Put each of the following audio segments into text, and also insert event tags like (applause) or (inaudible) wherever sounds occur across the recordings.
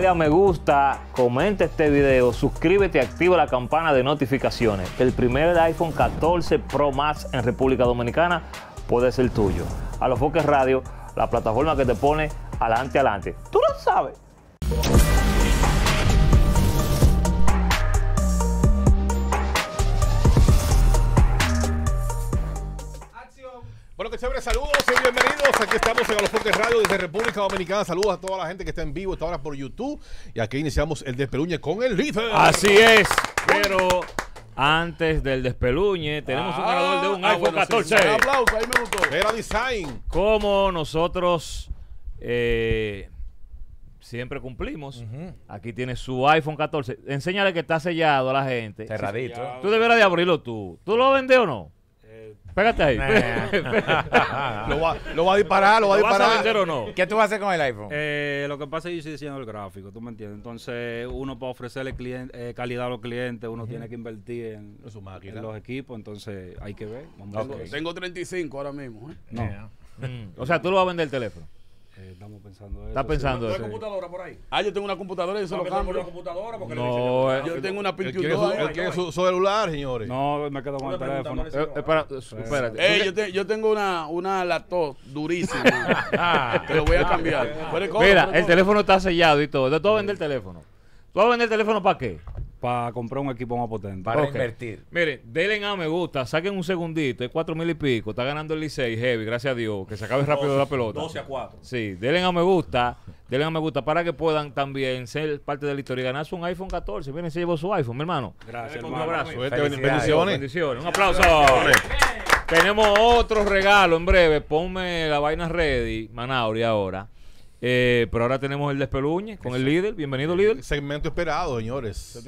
Dale me gusta, comenta este video, suscríbete y activa la campana de notificaciones. El primer iPhone 14 Pro Max en República Dominicana puede ser tuyo. A los Foques Radio, la plataforma que te pone adelante, adelante. Tú lo sabes. Bueno, chévere, pues, saludos y bienvenidos. Aquí estamos en Aloportes Radio desde República Dominicana. Saludos a toda la gente que está en vivo, está ahora por YouTube. Y aquí iniciamos el Despeluñe con el líder. Así es, pero antes del Despeluñe tenemos un ah, ganador de un ah, iPhone 14. aplauso, ahí me Era Design. Como nosotros eh, siempre cumplimos. Aquí tiene su iPhone 14. Enséñale que está sellado a la gente. Cerradito. Tú deberás de abrirlo tú. ¿Tú lo vendes o no? Espérate ahí. (laughs) lo, va, a disparar, lo va a disparar. ¿Qué tú vas a hacer con el iPhone? Eh, lo que pasa es yo estoy diciendo el gráfico, ¿tú me entiendes? Entonces, uno para ofrecerle eh, calidad a los clientes, uno tiene que invertir en, Su máquina. en, los equipos, entonces hay que ver. Tengo 35 ahora mismo. ¿eh? Mm. O sea, tú lo vas a vender el teléfono. Eh, estamos pensando Está pensando eso. computadora por ahí? Ah, yo tengo una computadora y eso lo cambio. Una computadora porque no, eh, yo, tengo una pintura. Él quiere su, celular, señores. No, me quedo con el teléfono. espera, eh, espérate. yo, yo tengo una, una laptop durísima. que (laughs) lo voy a cambiar. Mira, el teléfono está sellado y todo. Tú vas a vender el teléfono. ¿Tú vas a vender el teléfono para qué? para comprar un equipo más potente. Para invertir. Miren, denle a me gusta, saquen un segundito, es cuatro mil y pico, está ganando el Licey, heavy, gracias a Dios, que se acabe rápido la pelota. 12 a 4. Sí, denle a me gusta, denle a me gusta para que puedan también ser parte de la historia y ganarse un iPhone 14. Miren, se llevó su iPhone, mi hermano. Gracias, Un abrazo. Este Bendiciones. Un aplauso. Tenemos otro regalo en breve. Ponme la vaina ready, Manauri, ahora. Eh, pero ahora tenemos el despeluñe con el líder. Bienvenido, líder. Segmento esperado, señores.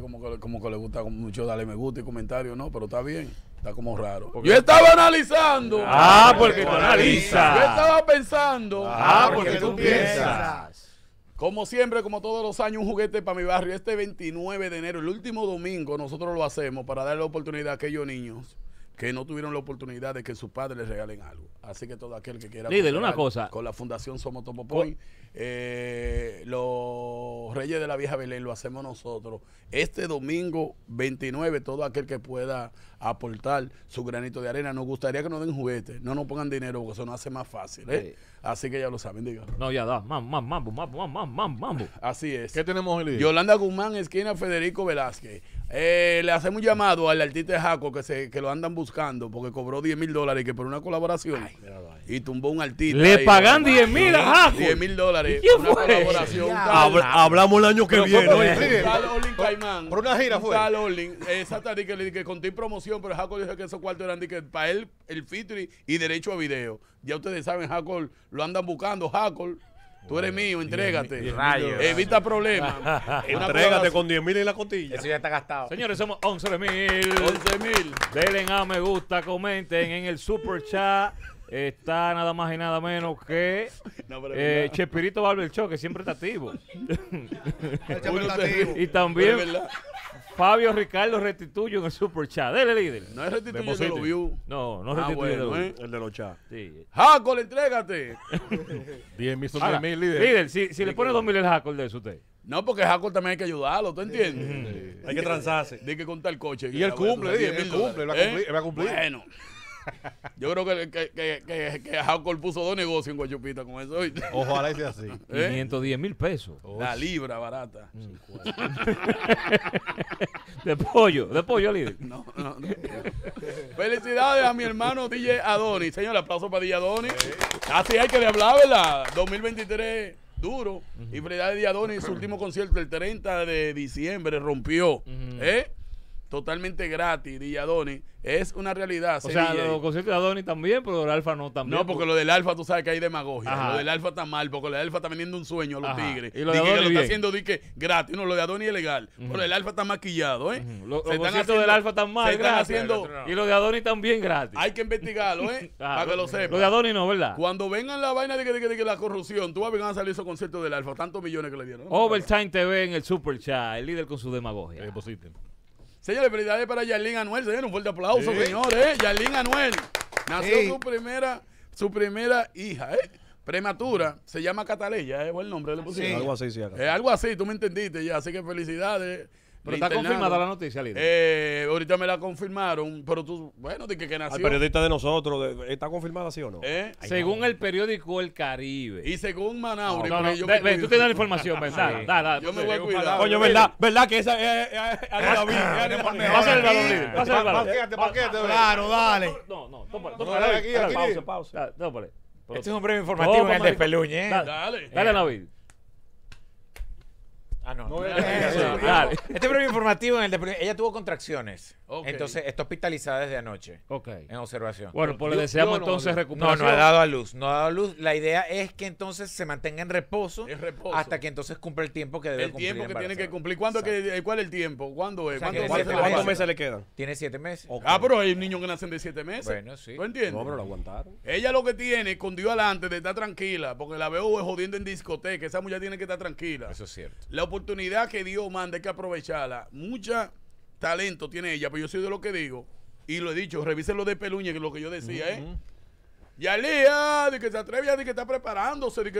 como, que, le gusta mucho dale me gusta y comentario, ¿no? Pero está bien. Está como raro. Yo estaba analizando. Ah, ah porque tú analizas. Yo estaba pensando. Ah, ah porque, tú piensas. Como siempre, como todos los años, un juguete para mi barrio. Este 29 de enero, el último domingo, nosotros lo hacemos para darle la oportunidad a aquellos niños que no tuvieron la oportunidad de que sus padres les regalen algo. Así que todo aquel que quiera... Líder, una cosa. Con la Fundación Somos Topopoy, eh, los Reyes de la Vieja Belén lo hacemos nosotros. Este domingo 29, todo aquel que pueda aportar su granito de arena, nos gustaría que nos den juguetes, no nos pongan dinero, porque eso nos hace más fácil. ¿eh? Así que ya lo saben, diga. No, ya da. mambo, mambo, mambo, mambo, mambo. Así es. ¿Qué tenemos, Yolanda Guzmán, esquina Federico Velázquez. Eh, le hacemos un llamado al artista Jaco que, se, que lo andan buscando buscando porque cobró 10 mil dólares que por una colaboración y tumbó un artista. Le pagan 10 mil, a 10 mil dólares. una colaboración. hablamos el año que viene. Por, una gira fue. Tal Olin, esa que le que conté promoción, pero Jaco dijo que esos cuartos eran que para él el featuring y derecho a video. Ya ustedes saben, Jaco lo andan buscando, Jaco Tú eres mío, entrégate. Evita problemas. (laughs) entrégate con 10 mil en la cotilla. Eso ya está gastado. Señores, somos 11 mil. 11 mil. Denle a me gusta, comenten en el super chat. Está nada más y nada menos que eh, Chespirito Barber Show, que siempre está activo. (laughs) (laughs) y también Fabio Ricardo restituyo en el Super Chat. Dele, líder. No es retituyo, No, no es restituye el, de los chats. Sí. entrégate! 10 mil son mil, líder. Líder, si, si le pone dos mil el Jaco, de eso usted. No, porque Jaco también hay que ayudarlo, ¿tú entiendes? Hay que transarse. Hay que contar el coche. Y él cumple, él cumple, ¿Eh? él va a cumplir. Bueno. Yo creo que, que, que, puso dos negocios en Guachupita con eso. Ojalá sea así. 510 ¿Eh? mil pesos. La libra barata. Mm. (laughs) de pollo, de pollo, líder. No, Felicidades a mi hermano DJ Adoni. Señor, aplauso para DJ Adoni. Así hay que le hablar, ¿verdad? 2023 duro. Y Adoni su último concierto el 30 de diciembre rompió. ¿Eh? totalmente gratis de Adoni es una realidad. O sea, los conciertos de Adoni también, pero el Alfa no también. No, porque lo del Alfa tú sabes que hay demagogia. Lo del Alfa está mal, porque el Alfa está vendiendo un sueño a los tigres. Y lo, de Adoni lo está haciendo dique, gratis. No, lo de Adoni es legal. Pero el Alfa está maquillado, ¿eh? Los del Alfa están mal, Haciendo, y lo de Adoni también gratis. Hay que investigarlo, ¿eh? (laughs) Para que lo sepan. Lo de Adoni no, ¿verdad? Cuando vengan la vaina de que, que, la corrupción, tú vas a venir a salir esos conciertos del Alfa, tantos millones que le dieron. Overtime TV en el Super Chat, el líder con su demagogia. Eh, pues Señores, felicidades para Yarlín Anuel. Señores, un fuerte aplauso, señores. Eh. Yarlín Anuel. Nació su primera, su primera hija, ¿eh? Prematura, se llama Cataleya, es eh, buen nombre, le pusieron. Sí. algo así, algo así, tú me entendiste ya, así que felicidades. Pero está confirmada la noticia, Lidia. Eh, ahorita me la confirmaron, pero tú, bueno, de que, que nació. Al periodista de nosotros, ¿está confirmada sí o eh, no? según el periódico El Caribe. Y según Manauri. No, tú tienes la información, (laughs) ¿verdad? dale dale. yo me voy a cuidar. Coño, ¿verdad? ¿Verdad que esa es ah, David? vida ah, el balón, Lidia. el balón. Paquete, paquete. Claro, dale. No, no, aquí. Pausa, pausa. Este es un breve informativo en el despeluñe. ¿eh? Dale. Dale, David. Ah, no. Eh, eh, eh, este premio informativo en el ella tuvo contracciones. Entonces está hospitalizada desde anoche. Ok. En observación. Bueno, pues le deseamos entonces recuperación. No, no ha dado a luz. No ha dado a luz. La idea es que entonces se mantenga en reposo, hasta que entonces cumpla el tiempo que debe cumplir. El tiempo que tiene que cumplir. ¿Cuándo ¿Cuál es el tiempo? ¿Cuándo es? ¿Cuántos meses, le quedan? Tiene siete meses. Ah, pero hay niños que nacen de siete meses. Bueno, sí. ¿No entiendes? pero lo aguantaron. Ella lo que tiene, con adelante adelante, de estar tranquila, porque la veo jodiendo en discoteca. Esa mujer tiene que estar tranquila. Eso es cierto. La oportunidad oportunidad que Dios manda hay que aprovecharla. Mucha talento tiene ella, pero yo soy de lo que digo. Y lo he dicho, revisen lo de Peluña, que es lo que yo decía, y -huh. día de que se atreve, de que está preparándose, de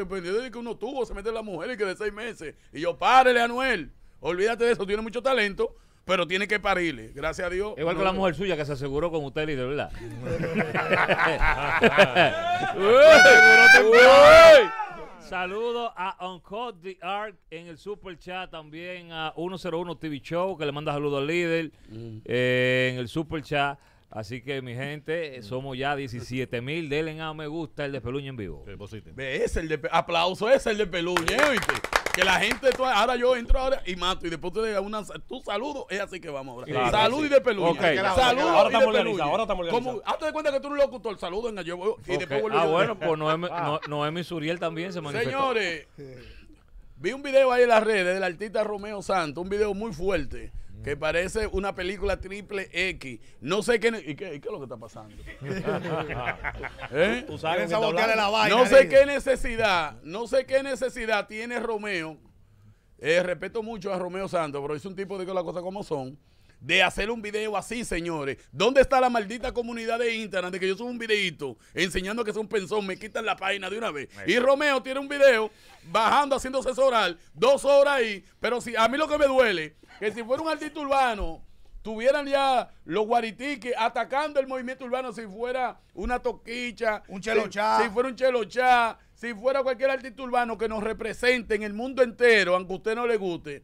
que uno tuvo, se mete la mujer y que de seis meses. Y yo, párele, Anuel. Olvídate de eso, tiene mucho talento, pero tiene que parirle. Gracias a Dios. Igual con la mujer suya que se aseguró con usted, líder, ¿verdad? (laughs) (laughs) saludo a Uncut the Art en el super chat. También a 101 TV Show, que le manda saludos al líder mm. eh, en el super chat. Así que, mi gente, somos ya 17 mil. Denle a me gusta el de Peluña en vivo. es el de, aplauso, es el de Peluña, ¿eh? Que la gente, ahora yo entro ahora y mato y después te das una, tu saludo, es así que vamos ahora. salud y de peluña Salud ahora estamos organizados, ahora estamos organizados. Hazte de cuenta que tú eres un locutor, saludo en y después vuelvo Ah, bueno, pues Noemi, (laughs) no, Suriel también se manifestó. Señores, vi un video ahí en las redes del artista Romeo Santos, un video muy fuerte que parece una película triple X. No sé qué. ¿Y qué, es lo que está pasando? (laughs) ¿Eh? la no sé qué eh. necesidad, no sé qué necesidad tiene Romeo. Eh, respeto mucho a Romeo Santos, pero es un tipo de que las cosas como son de hacer un video así, señores. ¿Dónde está la maldita comunidad de Instagram de que yo subo un videito enseñando que es un pensón? Me quitan la página de una vez. Y Romeo tiene un video bajando, haciéndose asesoral dos horas ahí. Pero si a mí lo que me duele, que si fuera un artista urbano, tuvieran ya los guaritiques atacando el movimiento urbano si fuera una toquicha, un chelochá, si, fuera un chelochá, si fuera cualquier artista urbano que nos represente en el mundo entero, aunque a usted no le guste,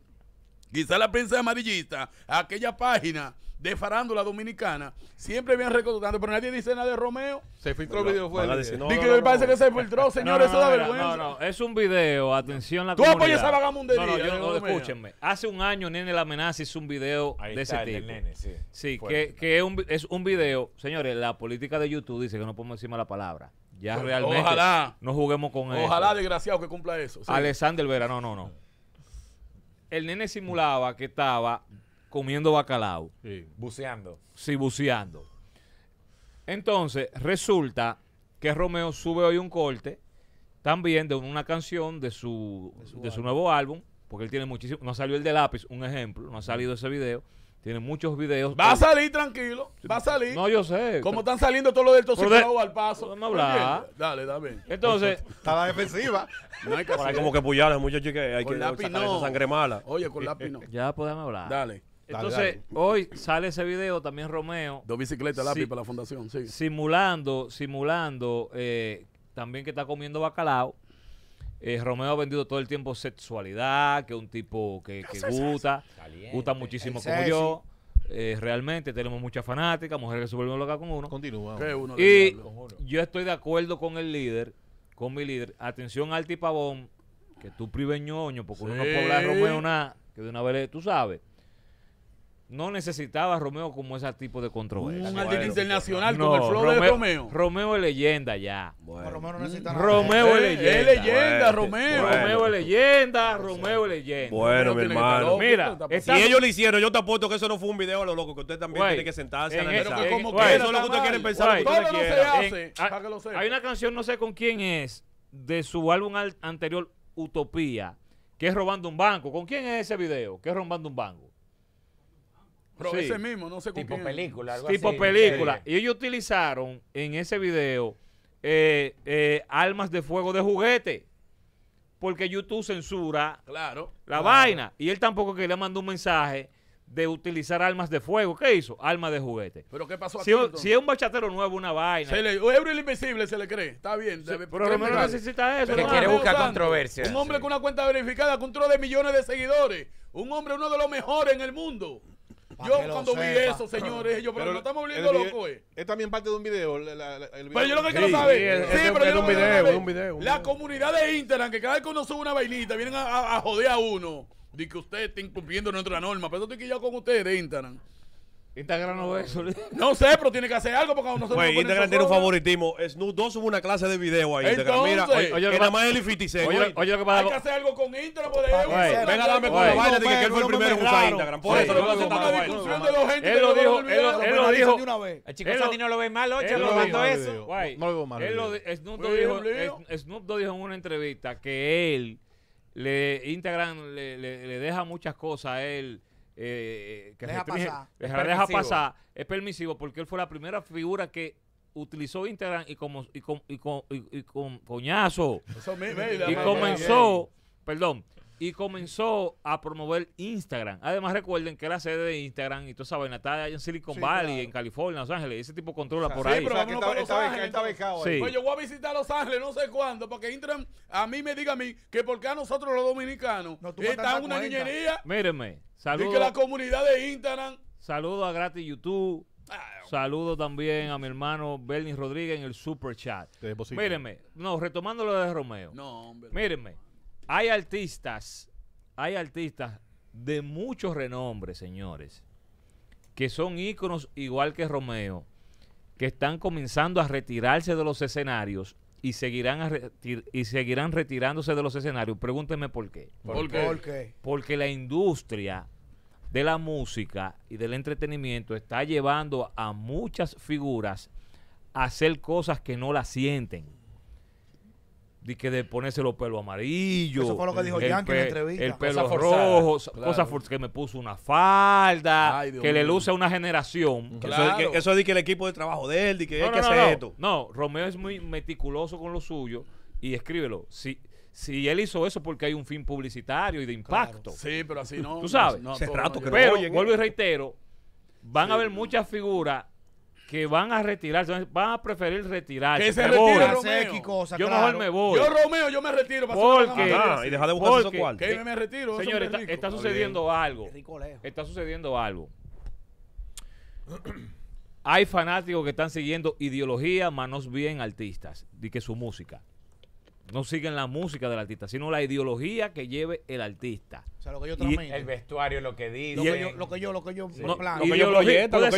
Quizá la prensa amarillista, aquella página de farándula dominicana, siempre bien recortando. pero nadie dice nada de Romeo. Se filtró el video, fue. Dice, que no, parece que se filtró, (laughs) señores, eso da vergüenza. No, no, es un video, atención la Tú comunidad. apoyas a vagamundería. No, no, no, escúchenme. Hace un año Nene La Amenaza hizo un video de ese tipo. Nene, sí, sí que, que es, un, es un video, señores, la política de YouTube dice que no podemos decir la palabra. Ya realmente ojalá, no juguemos con él. Ojalá, desgraciado, que cumpla eso. Alexander Vera, no, no, no el nene simulaba que estaba comiendo bacalao. Sí. Buceando. Sí, buceando. Entonces, resulta que Romeo sube hoy un corte también de una canción de su, de su, nuevo álbum, porque él tiene muchísimo. No salió el de lápiz, un ejemplo, no ha salido ese video tiene muchos videos. Va a salir tranquilo. Va a salir. No, yo sé. Como están saliendo todos los del toxicólogo al paso. No hablar. Dale, dame. Entonces. Está la defensiva. No hay que como que puñales, muchos que hay que sacar no. esa sangre mala. Oye, con lápiz no. (laughs) Ya podemos hablar. Dale. Entonces, hoy sale ese video también Romeo. Dos bicicletas lápiz para la fundación, sí. Simulando, simulando eh, también que está comiendo bacalao eh, Romeo ha vendido todo el tiempo sexualidad, que es un tipo que, gusta, gusta muchísimo como yo. Eh, realmente tenemos muchas fanáticas, mujeres que se vuelven loca con uno. Continúa. Y yo estoy de acuerdo con el líder, con mi líder. Atención al tipabón, que tú priveñoño, porque uno no puede hablar de Romeo nada, que de una vez, tú sabes no necesitaba a Romeo como ese tipo de controversia. Un artista internacional como con el flow de Romeo. Romeo es leyenda ya. Bueno. Romeo, es eh, leyenda. Romeo. Romeo es leyenda, Romeo es leyenda. Bueno, mi hermano. Mira, si ellos lo hicieron, yo te apuesto que eso no fue un video a lo loco, que usted también tiene que sentarse a analizar. Que como que eso es lo que usted quiere pensar. Todo Hay una canción, no sé con quién es, de su álbum anterior, Utopía, que es robando un banco. ¿Con quién es ese video? Que es robando un banco ese mismo, no sé Tipo película, algo película. Y ellos utilizaron en ese video eh, eh, armas de fuego de juguete. Porque YouTube censura claro, la vaina. Y él tampoco le mandó un mensaje de utilizar armas de fuego. ¿Qué hizo? Armas de juguete. ¿Pero qué pasó si, es un bachatero nuevo, una vaina. Se Ebro el Invisible se le cree. Está bien. pero no necesita eso. Que quiere buscar controversia. Un hombre con una cuenta verificada, con un de millones de seguidores. Un hombre, uno de los mejores en el mundo. Yo cuando vi eso, señores, yo, pero, no estamos volviendo locos, eh. Es también parte de un video. Pero yo lo que quiero saber. Sí, pero yo un video, es un video. La comunidad de Instagram, que cada vez que uno sube una vainita, vienen a joder a uno de que usted está incumpliendo nuestra norma. Pero estoy ya con ustedes de Instagram. Instagram no ve eso. (laughs) No sé, pero tiene que hacer algo porque no se Güey, Instagram tiene un favoritismo. Snoop Dogg sube una clase de video ahí. Instagram. Mira, oye, oye, más el y Oye, oye, lo que pasa. Hay que hacer algo con Instagram. Porque Venga, dame con la vaina que él fue el primero en usar Instagram. Por eso, lo de los Él lo dijo, él lo dijo. El chico Santi no lo ve mal, ocho, lo mandó eso. No lo veo mal. Snoop Dogg dijo en una entrevista que él, le Instagram le le deja muchas cosas a él eh, que deja pasar. Es deja pasar. Es permisivo porque él fue la primera figura que utilizó Instagram y como y con, y con, coñazo. y comenzó, perdón, y comenzó a promover Instagram. Además, recuerden que la sede de Instagram y toda esa vaina está en Silicon Valley, en California, Los Ángeles. Ese tipo controla por ahí. Pero yo voy a visitar Los Ángeles no sé cuándo, porque Instagram a mí me diga a mí que porque a nosotros los dominicanos no, está una niñería. Mírenme, saludos. Y que la comunidad de Instagram. Saludo a Gratis YouTube. Ah, saludo también a mi hermano Bernie Rodríguez en el super chat. Mírenme, no, retomando lo de Romeo. No, hombre. Mírenme. Hay artistas, hay artistas de mucho renombre, señores, que son íconos igual que Romeo, que están comenzando a retirarse de los escenarios y seguirán, y seguirán retirándose de los escenarios. Pregúntenme por qué. ¿Por, qué? ¿Por qué? Porque la industria de la música y del entretenimiento está llevando a muchas figuras a hacer cosas que no la sienten de que de ponerse los pelos amarillos. Eso fue lo que dijo Yankee en entrevista. El pelo rojo, cosas que me puso una falda, que le luce a una generación. Eso, es de que el equipo de trabajo de él, de que no, él que hace esto. No, Romeo es muy meticuloso con lo suyo y escríbelo. Si, si él hizo eso porque hay un fin publicitario y de impacto. Sí, pero así no. Tú sabes. pero, vuelvo y reitero, van a haber muchas figuras que van a retirarse, van a preferir retirarse. Que se retire Romeo. yo mejor me voy. Yo Romeo, yo me retiro. Para porque, y deja de buscar eso cual. Que me retiro. Señor, está, sucediendo algo. está sucediendo algo. Hay fanáticos que están siguiendo ideología, manos bien artistas, De que su música no siguen la música del artista, sino la ideología que lleve el artista. O sea, lo que yo El vestuario, lo que dice. Lo que yo, lo que yo, Lo que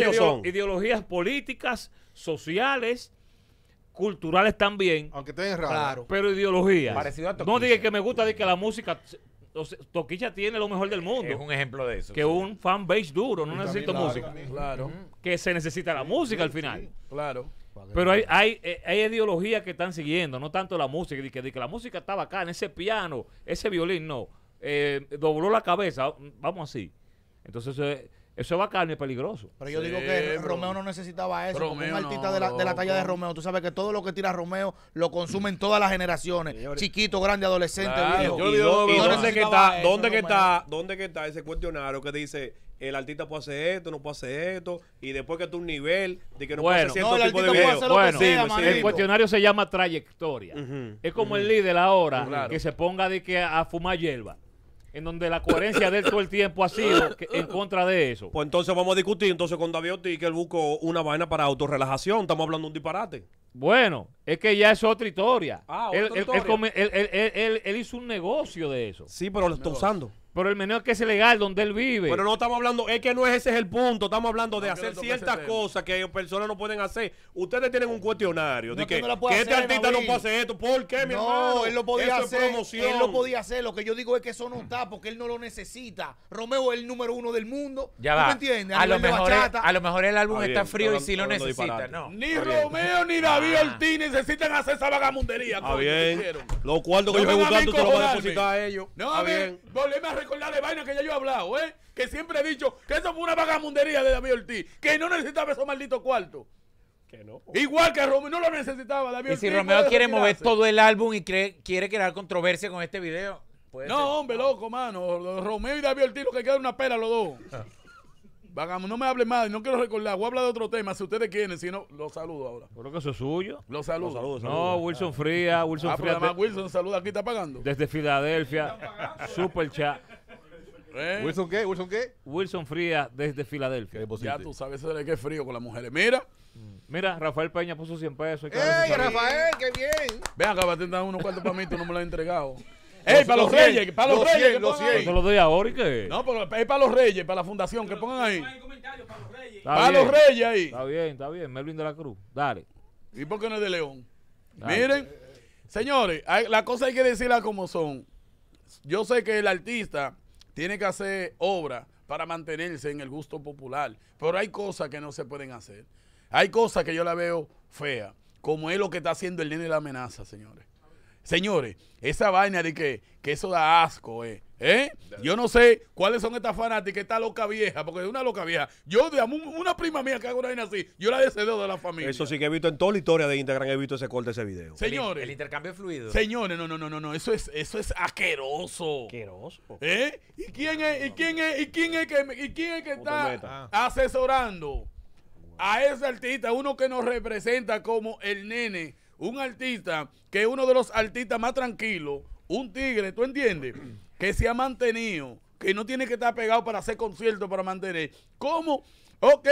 yo son. Ideologías políticas, sociales, culturales también. Aunque estén raro. Pero ideologías. no diga que me gusta de que la música Toquilla Toquicha tiene lo mejor del mundo. Es un ejemplo de eso. Que un fan base duro, no necesito música. Claro. Que se necesita la música al final. claro. Pero hay, hay, eh, hay ideologías que están siguiendo, no tanto la música, de que, la música está bacana, ese piano, ese violín, no. Eh, dobló la cabeza, vamos así. Entonces, eso es bacán y peligroso. Pero yo digo que Romeo no necesitaba eso. Como un artista de, la, de, la, talla de Romeo. Tú sabes que todo lo que tira Romeo lo consumen (clears throat) todas las generaciones. Chiquito, grande, adolescente, ¿y, dónde, está, dónde, que está, ¿dónde que está ese cuestionario que dice el artista puede hacer esto, no puede hacer esto, y después que tú un nivel de que no puede hacer cierto Bueno, el cuestionario se llama trayectoria. es como el líder ahora que se ponga de que a, fumar hierba. En donde la coherencia de todo el tiempo ha sido en contra de eso. Pues entonces vamos a discutir entonces con David Ortiz que él buscó una vaina para autorrelajación. Estamos hablando de un disparate. Bueno, es que ya es otra historia. él, hizo un negocio de eso. Sí, pero lo está usando. Pero el menor que es legal donde él vive. Pero no estamos hablando, es que no es ese es el punto, estamos hablando de hacer ciertas cosas que personas no pueden hacer. Ustedes tienen un cuestionario de que, este artista no puede hacer esto, ¿por qué, mi hermano? él lo podía hacer. él lo podía hacer, lo que yo digo es que eso no está porque él no lo necesita. Romeo es el número uno del mundo. Ya va. me entiendes? A, lo, mejor a lo mejor el álbum está frío y si lo necesita, Ni Romeo ni David ah. Ortiz necesitan hacer esa vagamundería. Ah, bien. Los cuartos que yo estoy buscando, tú lo vas a depositar a ellos. No, bien recordar de vaina que ya yo he hablado, ¿eh? Que siempre he dicho que eso fue una vagamundería de David Ortiz, que no necesitaba esos malditos cuartos. Que no. Igual que Romeo no lo necesitaba David Y si Romeo quiere mover todo el álbum y quiere crear controversia con este video. no, hombre, loco, mano. Romeo y David Ortiz lo que queda una pera los dos. (laughs) Vagamos, no me hable más, no quiero recordar, voy a hablar de otro tema, si ustedes quieren, si no, los saludo ahora. Creo que eso es suyo. Los saludo. No, Wilson Fría, Wilson ah, Fría. Wilson saluda, aquí está pagando. Desde Filadelfia, super chat. Eh. ¿Wilson qué? ¿Wilson qué? Wilson Fría desde Filadelfia. Ya tú sabes de qué frío con las mujeres. Mira. Mm. Mira, Rafael Peña puso 100 pesos. ¡Ey, Rafael, qué bien! Vean, acá va a tener unos cuantos para mí, tú no me lo has entregado. (laughs) ¡Ey, para los, reyes! ¡Para los, reyes! los doy ahora y No, pero para los reyes, para la fundación, que pongan ahí. Para los reyes, ahí. Está bien, está bien. Melvin de la Cruz, dale. ¿Y por qué no es de León? Miren, señores, la cosa hay que decirla como son. Yo sé que el artista tiene que hacer obra para mantenerse en el gusto popular. Pero hay cosas que no se pueden hacer. Hay cosas que yo la veo fea, como es lo que está haciendo el nene de la amenaza, señores. Señores, esa vaina de que, eso da asco, eh. ¿eh? Yo no sé cuáles son estas fanáticas, esta loca vieja, porque es una loca vieja. Yo, digamos, una prima mía que hago una vaina así, yo la deseo de la familia. Eso sí que he visto en toda la historia de Instagram, he visto ese corte, ese video. Señores. El, intercambio intercambio fluido. Señores, no, no, no, no, no, eso es, eso es asqueroso. Asqueroso. ¿Eh? ¿Y quién es, y quién es, y quién es que, y quién es que está ah. asesorando a ese artista, uno que nos representa como el nene? un artista que es uno de los artistas más tranquilos, un tigre, ¿tú entiendes? (clears throat) Que se ha mantenido, que no tiene que estar pegado para hacer conciertos, para mantener. ¿Cómo? Ok,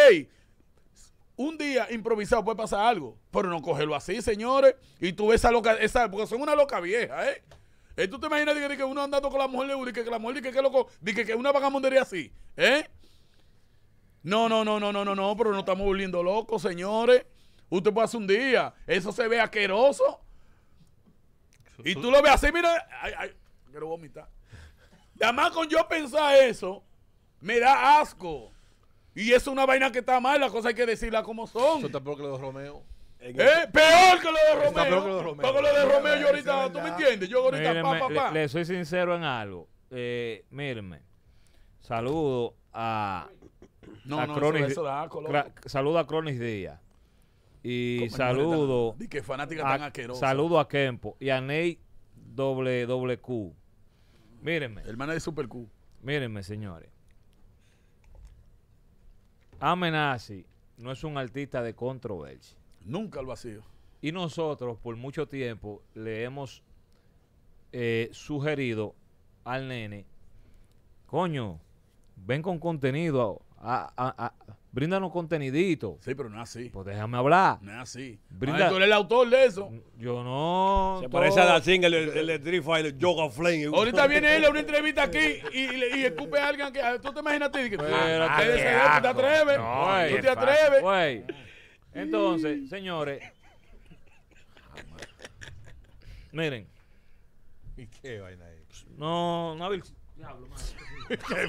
un día improvisado puede pasar algo, pero no cogerlo así, señores. Y tú ves esa loca, esa, porque son una loca vieja, ¿eh? eh ¿Tú te imaginas que, uno andando con la mujer de que, la mujer que que, loco, que, una vagamundería así, ¿eh? No, no, no, no, no, no, no, pero no estamos volviendo locos, señores. Usted puede hacer un día. Eso se ve asqueroso. Y tú lo ves así, mira. Ay, ay, quiero vomitar. Además, con yo pensar eso, me da asco. Y es una vaina que está mal, las cosas hay que decirlas como son. Eso está peor que lo de Romeo. Eh, peor que lo de Romeo. Está peor lo de Romeo. yo ahorita, ¿tú me entiendes? Yo ahorita, pa, pa, Le, soy sincero en algo. Eh, Saludo a. No, no, eso, da asco, Saludo a Cronis Díaz. Y saludo. Y que fanática tan asquerosa. Saludo a Kempo y a Ney WQ. Mírenme. Hermana de Super Q. Mírenme, señores. Amenazi no es un artista de controversia. Nunca lo ha sido. Y nosotros, por mucho tiempo, le hemos eh, sugerido al nene, coño, ven con contenido a Bríndanos contenidito. Sí, pero no es así. Pues déjame hablar. No es así. Brinda... tú eres el autor de eso. Yo no. Se parece a la single, el, Street el Yoga Flame. Ahorita viene él a una entrevista aquí y, escupe a alguien que. Tú te imaginas a ti. pero ah, tú te atreves. tú te atreves. Entonces, señores. Miren. ¿Y qué vaina es? No, no, Diablo, madre. Ah,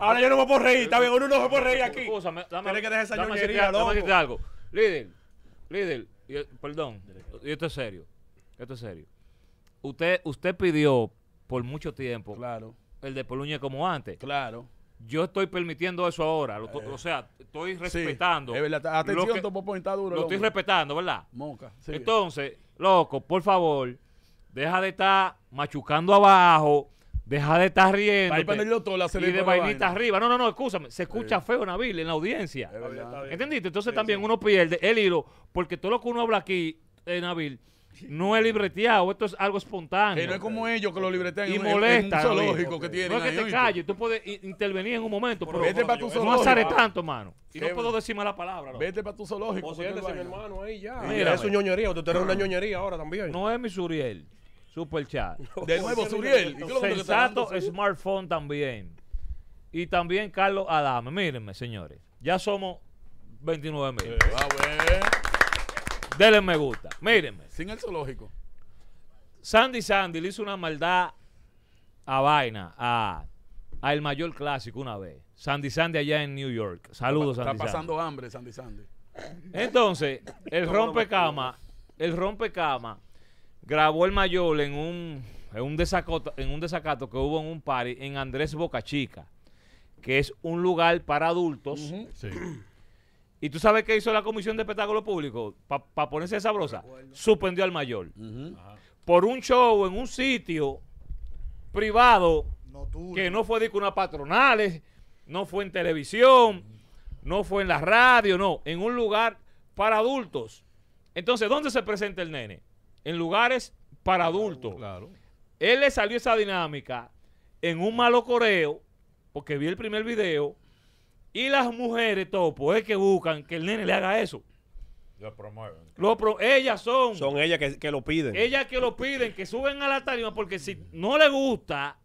ahora yo no me puedo reír, está bien, uno no se puede reír aquí. Escúchame, Tienes que dejar esa ñoñería, loco. algo. Líder, eh, perdón, y esto es serio, esto es serio. Usted, usted pidió por mucho tiempo Claro, el de Poluña como antes. claro. Yo estoy permitiendo eso ahora, eh, o sea, estoy respetando. Atención, lo, está duro. lo estoy respetando, ¿verdad? Moca. Entonces, loco, por favor, Deja de estar machucando abajo. Deja de estar riendo. Ahí y de bailita arriba. No, no, no, escúchame. Se escucha feo, Nabil, en la audiencia. ¿Entendiste? Entonces también uno pierde el hilo, porque todo lo que uno habla aquí, eh, Nabil, no es libreteado, esto es algo espontáneo. Y no es como ellos que lo libretean. Y molesta. No es que te calles, tú puedes intervenir en un momento, pero, vete para tu no sale tanto, hermano. Y no puedo decir la palabra. Vete para tu zoológico. mi hermano ahí ya. Mira, eso es ñoñería, tú eres una ah. ñoñería ahora también. No es mi Suriel. El Chat. (laughs) De nuevo, Suriel. Sensato Smartphone también. Y también Carlos Adame. Mírenme, señores. Ya somos 29 mil. Dale eh, ah, Denle me gusta. Mírenme. Sin el zoológico. Sandy Sandy le hizo una maldad a vaina, a, el mayor clásico una vez. Sandy Sandy allá en New York. Saludos, Sandy Sandy. Está pasando hambre, Sandy Sandy. Entonces, el rompecama, el rompecama grabó el mayor en un, en desacato, en un desacato que hubo en un party en Andrés Boca Chica, que es un lugar para adultos. (clears throat) ¿Y tú sabes qué hizo la Comisión de Espectáculo Público? Para ponerse ponerse sabrosa, suspendió al Mayor. Por un show en un sitio privado que no fue de una patronales, no fue en televisión, no fue en la radio, no, en un lugar para adultos. Entonces, ¿dónde se presenta el nene? en lugares para adultos. Claro, Él le salió esa dinámica en un malo coreo, porque vi el primer video, y las mujeres, topo, pues es que buscan que el nene le haga eso. Lo promueven. ellas son. Son ellas que, lo piden. Ellas que lo piden, que suben a la tarima, porque si no le gusta,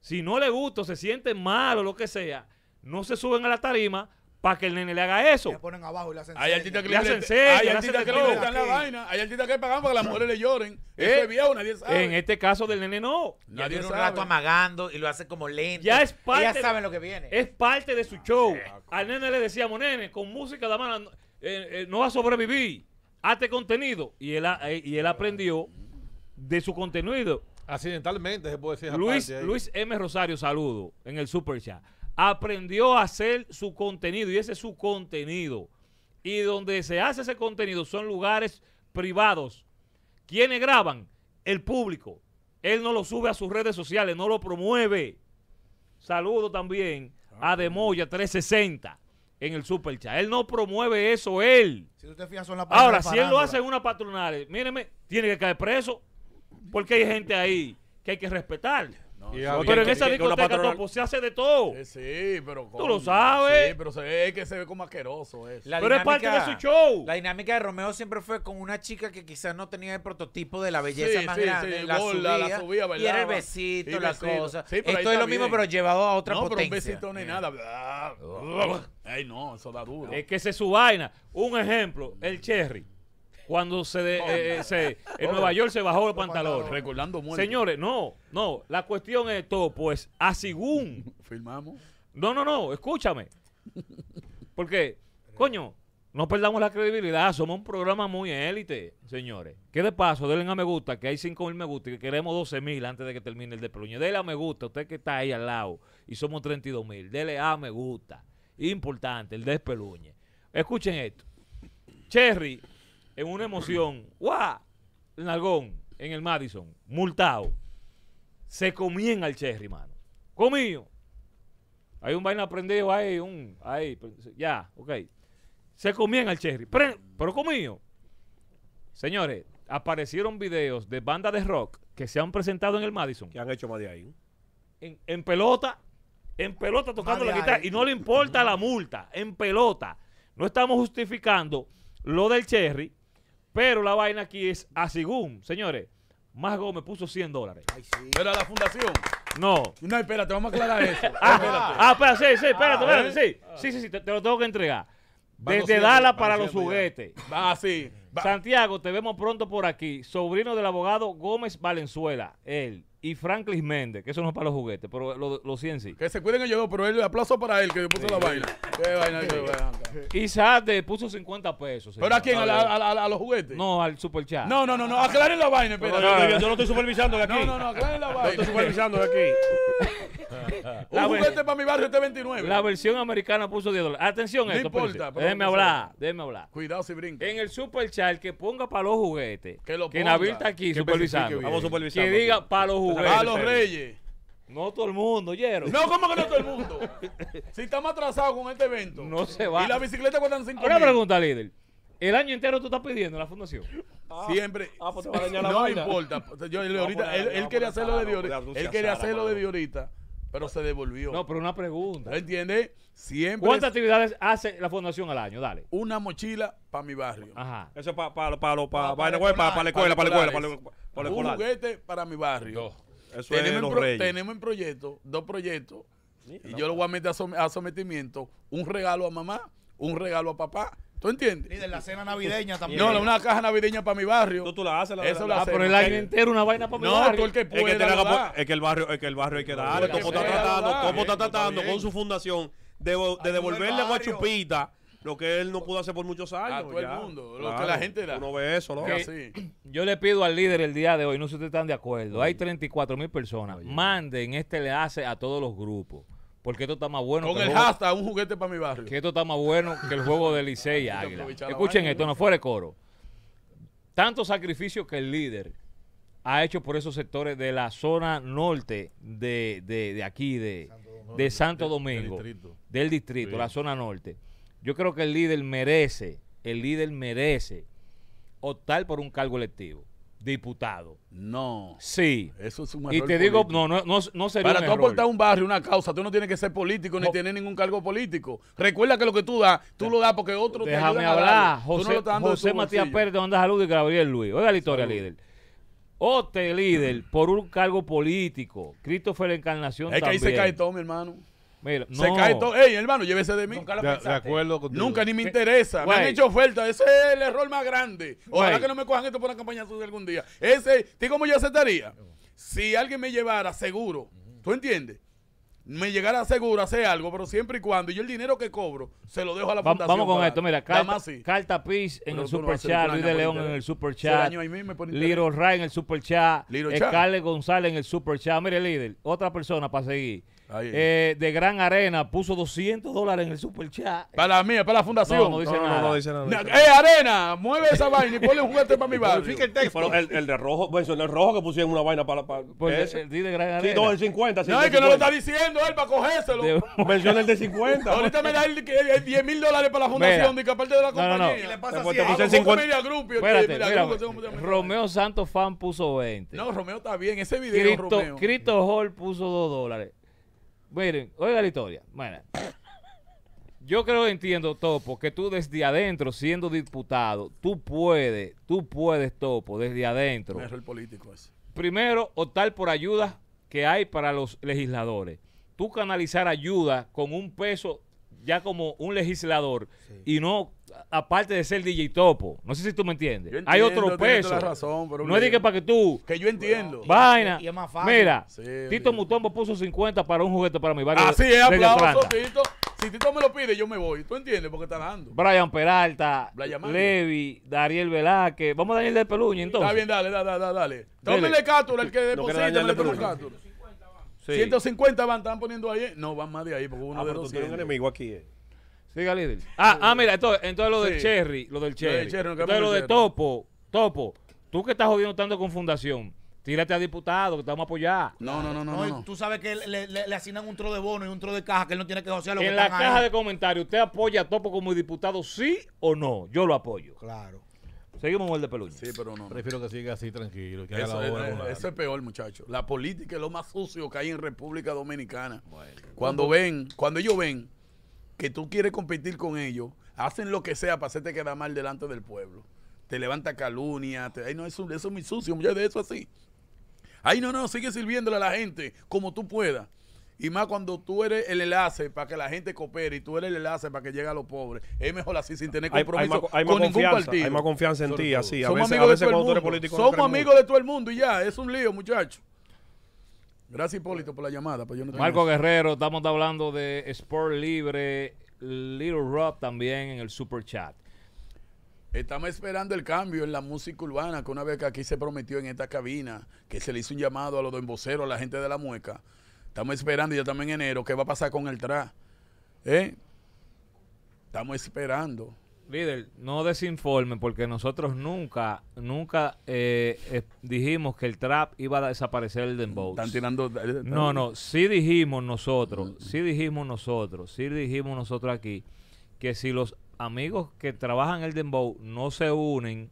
si no le gusta se siente mal o lo que sea, no se suben a la tarima para que el nene le haga eso. Le ponen abajo y le hacen Hay artistas que le, hacen Hay artistas que le inventan la vaina. Hay artistas que pagan para que las mujeres le lloren. Eso eh, es viejo, nadie sabe. En este caso del nene no. Nadie tiene un rato amagando y lo hace como lento. Ya es parte. Ya saben lo que viene. Es parte de su show. Al nene le decíamos, nene, con música de mano eh, eh, no va a sobrevivir. Hazte contenido. Y él, y él aprendió de su contenido. Accidentalmente se puede decir. Luis, Luis M. Rosario, saludo en el Super Chat aprendió a hacer su contenido y ese es su contenido. Y donde se hace ese contenido son lugares privados. ¿Quiénes graban? El público. Él no lo sube a sus redes sociales, no lo promueve. Saludo también ah, a Demoya 360 en el Super Él no promueve eso, él. Ahora, si él lo hace en una patronal, míreme, tiene que caer preso. Porque hay gente ahí que hay que respetar pero en esa discoteca se hace de todo. sí, pero Tú lo sabes. Sí, pero se ve, que se ve como asqueroso eso. pero es parte de su show. La dinámica de Romeo siempre fue con una chica que quizás no tenía el prototipo de la belleza más sí, grande. la, subía, la subía y era el besito, la cosas Esto es lo mismo, pero llevado a otra potencia. No, pero un besito ni eh. nada. Ay, no, eso da duro. Es que se es su vaina. Un ejemplo, el Cherry cuando se, eh, eh, se en Nueva York se bajó el pantalón. Recordando muerte. Señores, no, no. La cuestión es todo, pues, a según. Firmamos. No, no, no, escúchame. Porque, coño, no perdamos la credibilidad. Somos un programa muy élite, señores. ¿Qué de paso, denle a me gusta, que hay 5 mil me gusta y que queremos 12.000 mil antes de que termine el Despeluñe. Denle a me gusta, usted que está ahí al lado y somos 32 mil. Dele a me gusta. Importante, el despeluñe. Escuchen esto. Cherry en una emoción, ¡guau! Nargón, en el Madison, multado. Se comían al Cherry, mano. Comío. Hay un vaina prendido ahí, un. Ahí, pues, ya, ok. Se comían al Cherry. pero comío. Señores, aparecieron videos de bandas de rock que se han presentado en el Madison. Que han hecho más de ahí. En, pelota, en pelota tocando la guitarra. Y no le importa la multa, en pelota. No estamos justificando lo del Cherry, pero la vaina aquí es así, señores. Más Gómez puso 100 dólares. ¿Era Pero la fundación. No. No, espérate, vamos a aclarar eso. (laughs) ah, espérate. Ah, sí, sí, espérate, ah, ¿eh? sí. Sí, sí, sí, te, lo tengo que entregar. Desde Dallas para los juguetes. Ah, sí. Santiago, te vemos pronto por aquí. Sobrino del abogado Gómez Valenzuela. Él y Franklin Méndez, que eso no es para los juguetes, pero lo lo 100 sí. Que se cuiden ellos dos, pero el aplauso para él que le puso la vaina. Qué vaina, qué vaina. Y puso 50 pesos. ¿Pero a quién? ¿A, los juguetes? No, al superchat. No, no, no, no, aclaren la vaina, espera. yo, no estoy supervisando de aquí. No, no, no, aclaren la vaina. yo estoy supervisando de aquí. (laughs) Un juguete para mi barrio t 29. La versión americana puso 10 dólares. Atención, no esto. Importa, déjeme hablar, déjeme hablar. Cuidado si brinca. En el superchat que ponga para los juguetes. Que lo ponga. Que está aquí supervisando. Vamos supervisando. Que diga para los juguetes. A los Reyes. No todo el mundo, No, ¿cómo que no todo el mundo? si estamos atrasados con este evento. No se va. Y la bicicleta cuestan 5 una pregunta, líder. El año entero tú estás pidiendo la fundación. Siempre. No importa. Yo, él, ahorita, él, quería hacerlo de Diorita. Él quería hacerlo de Diorita, pero se devolvió. No, pero una pregunta. ¿Entiendes? Siempre. ¿Cuántas actividades hace la fundación al año? Dale. Una mochila para mi barrio. Ajá. Eso es para para la escuela, para la escuela, para la escuela. Un juguete para mi barrio. Eso tenemos, tenemos en proyecto, dos proyectos, y yo lo voy a meter a, sometimiento, un regalo a mamá, un regalo a papá, ¿Tú entiendes? Y de la cena navideña (laughs) también. No, una caja navideña para mi barrio. Tú, tú la haces, la Eso la, la, ah, el aire entero una vaina para mi barrio. No, tú el que puede. Es que, es que, el, barrio, es que el barrio hay que darle. cómo está tratando, está tratando con su fundación de, de devolverle a Guachupita lo que él no pudo hacer por muchos años. todo el mundo, lo que la gente no ve eso, ¿no? yo le pido al líder el día de hoy, no sé si ustedes están de acuerdo, hay 34 mil personas. Manden este le hace a todos los grupos. Porque esto está más bueno. Con que el, el hashtag, un juguete para mi barrio. Que esto está más bueno que el juego de Licey y Águila. Escuchen esto, no fuera coro. Tanto sacrificio que el líder ha hecho por esos sectores de la zona norte de, de, aquí, de Santo Domingo, de Santo Domingo del distrito, la zona norte. Yo creo que el líder merece, el líder merece optar por un cargo electivo. Diputado. No. Sí. Eso es un error. Y te digo, no, no, no, no sería. Para tú aportar un barrio, una causa, tú no tienes que ser político ni tener ningún cargo político. Recuerda que lo que tú das, tú lo das porque otro te Déjame hablar. José, José Matías Pérez, te manda salud y Gabriel Luis. Oiga la historia, líder. Ote líder por un cargo político. la Encarnación. Es que ahí se cae todo, mi hermano. Mira, no. Se cae todo. Ey, hermano, llévese de mí. Nunca acuerdo Nunca ni me interesa. Me han hecho oferta, Ese es el error más grande. Ojalá que no me cojan esto por la campaña suya algún día. Ese, ¿tú cómo yo aceptaría? Si alguien me llevara seguro, ¿tú entiendes? me llegara seguro hacer algo, pero siempre y cuando yo el dinero que cobro se lo dejo a la fundación. Vamos con esto, mira, carta, sí. en, el super chat, Luis de León en el super chat, Liro Ray en el super chat, Carle González en el super chat. Mire, líder, otra persona para seguir eh, de Gran Arena puso 200 dólares en el super chat. Para mía, para la fundación. No, no dice, nada. Eh, Arena, mueve esa vaina y ponle un juguete para mi barrio. Fíjate el texto. El, el, de rojo, pues, el rojo que pusieron una vaina para. para pues el, de Gran Arena. Sí, no, 50. no, es que no lo está diciendo él para cogérselo. De... Menciona (laughs) el de 50. Ahorita me da el, 10 mil dólares para la fundación, dice, que aparte de la compañía. Y le pasa así. Ah, Romeo Santos Fan puso 20. No, Romeo está bien. Ese video, Cristo, Romeo. Cristo Hall puso 2 dólares. Miren, oiga la historia. Bueno, yo creo que entiendo, Topo, que tú desde adentro, siendo diputado, tú puedes, tú puedes, Topo, desde adentro. Es el político ese. Primero, optar por ayudas que hay para los legisladores. Tú canalizar ayuda con un peso ya como un legislador y no aparte de ser DJ Topo. No sé si tú me entiendes. Hay otro peso. no es que para que tú. Que yo entiendo. Vaina. Mira, Tito Mutombo puso 50 para un juguete para mi barrio. Así es, aplauso, Tito. Si Tito me lo pide, yo me voy. ¿Tú entiendes? Porque está dando. Brian Peralta, Levi, Dariel Velázquez. Vamos a Daniel de Peluña entonces. Está bien, dale, dale, dale. dale. Tómenle cátula el que deposita, le 150 van, están poniendo ahí. No, van más de ahí, porque uno ah, de los tiene un enemigo aquí, Sí, eh. Siga, líder. Ah, ah, mira, entonces, lo del Cherry, lo del Cherry. Lo entonces lo de Topo, Topo, tú que estás jodiendo tanto con Fundación, tírate a diputado, que te vamos a apoyar. No, no, no, no. Tú sabes que le, le, asignan un tro de bono y un tro de caja que él no tiene que josear En la caja de comentarios, ¿usted apoya a Topo como diputado, sí o no? Yo lo apoyo. Claro. Seguimos con el de Sí, pero no. Prefiero que siga así tranquilo. Que eso, la es, eso es peor, muchacho. La política es lo más sucio que hay en República Dominicana. cuando ven, cuando ellos ven que tú quieres competir con ellos, hacen lo que sea para hacerte quedar mal delante del pueblo. Te levanta calumnia. Te... ay, no, eso, es muy sucio, muchacho, de eso así. Ay, no, no, sigue sirviéndole a la gente como tú puedas. Y más cuando tú eres el enlace para que la gente coopere y tú eres el enlace para que llegue a los pobres. Es mejor así sin tener compromiso con ningún partido. Hay más confianza en ti, así. Somos amigos de todo el mundo. Somos amigos de todo el mundo y ya. Es un lío, muchachos. Gracias, Hipólito, por la llamada. Marco Guerrero, estamos hablando de Sport Libre. Little Rob también en el Super Chat. Estamos esperando el cambio en la música urbana, que una vez que aquí se prometió en esta cabina, que se le hizo un llamado a los emboceros, a la gente de la mueca, Estamos esperando, yo también en enero, ¿qué va a pasar con el trap? ¿Eh? Estamos esperando. Líder, no desinforme porque nosotros nunca, nunca eh, eh, dijimos que el trap iba a desaparecer el dembow. Están tirando. Eh, no, no, sí dijimos nosotros, mm. sí dijimos nosotros, sí dijimos nosotros aquí que si los amigos que trabajan el dembow no se unen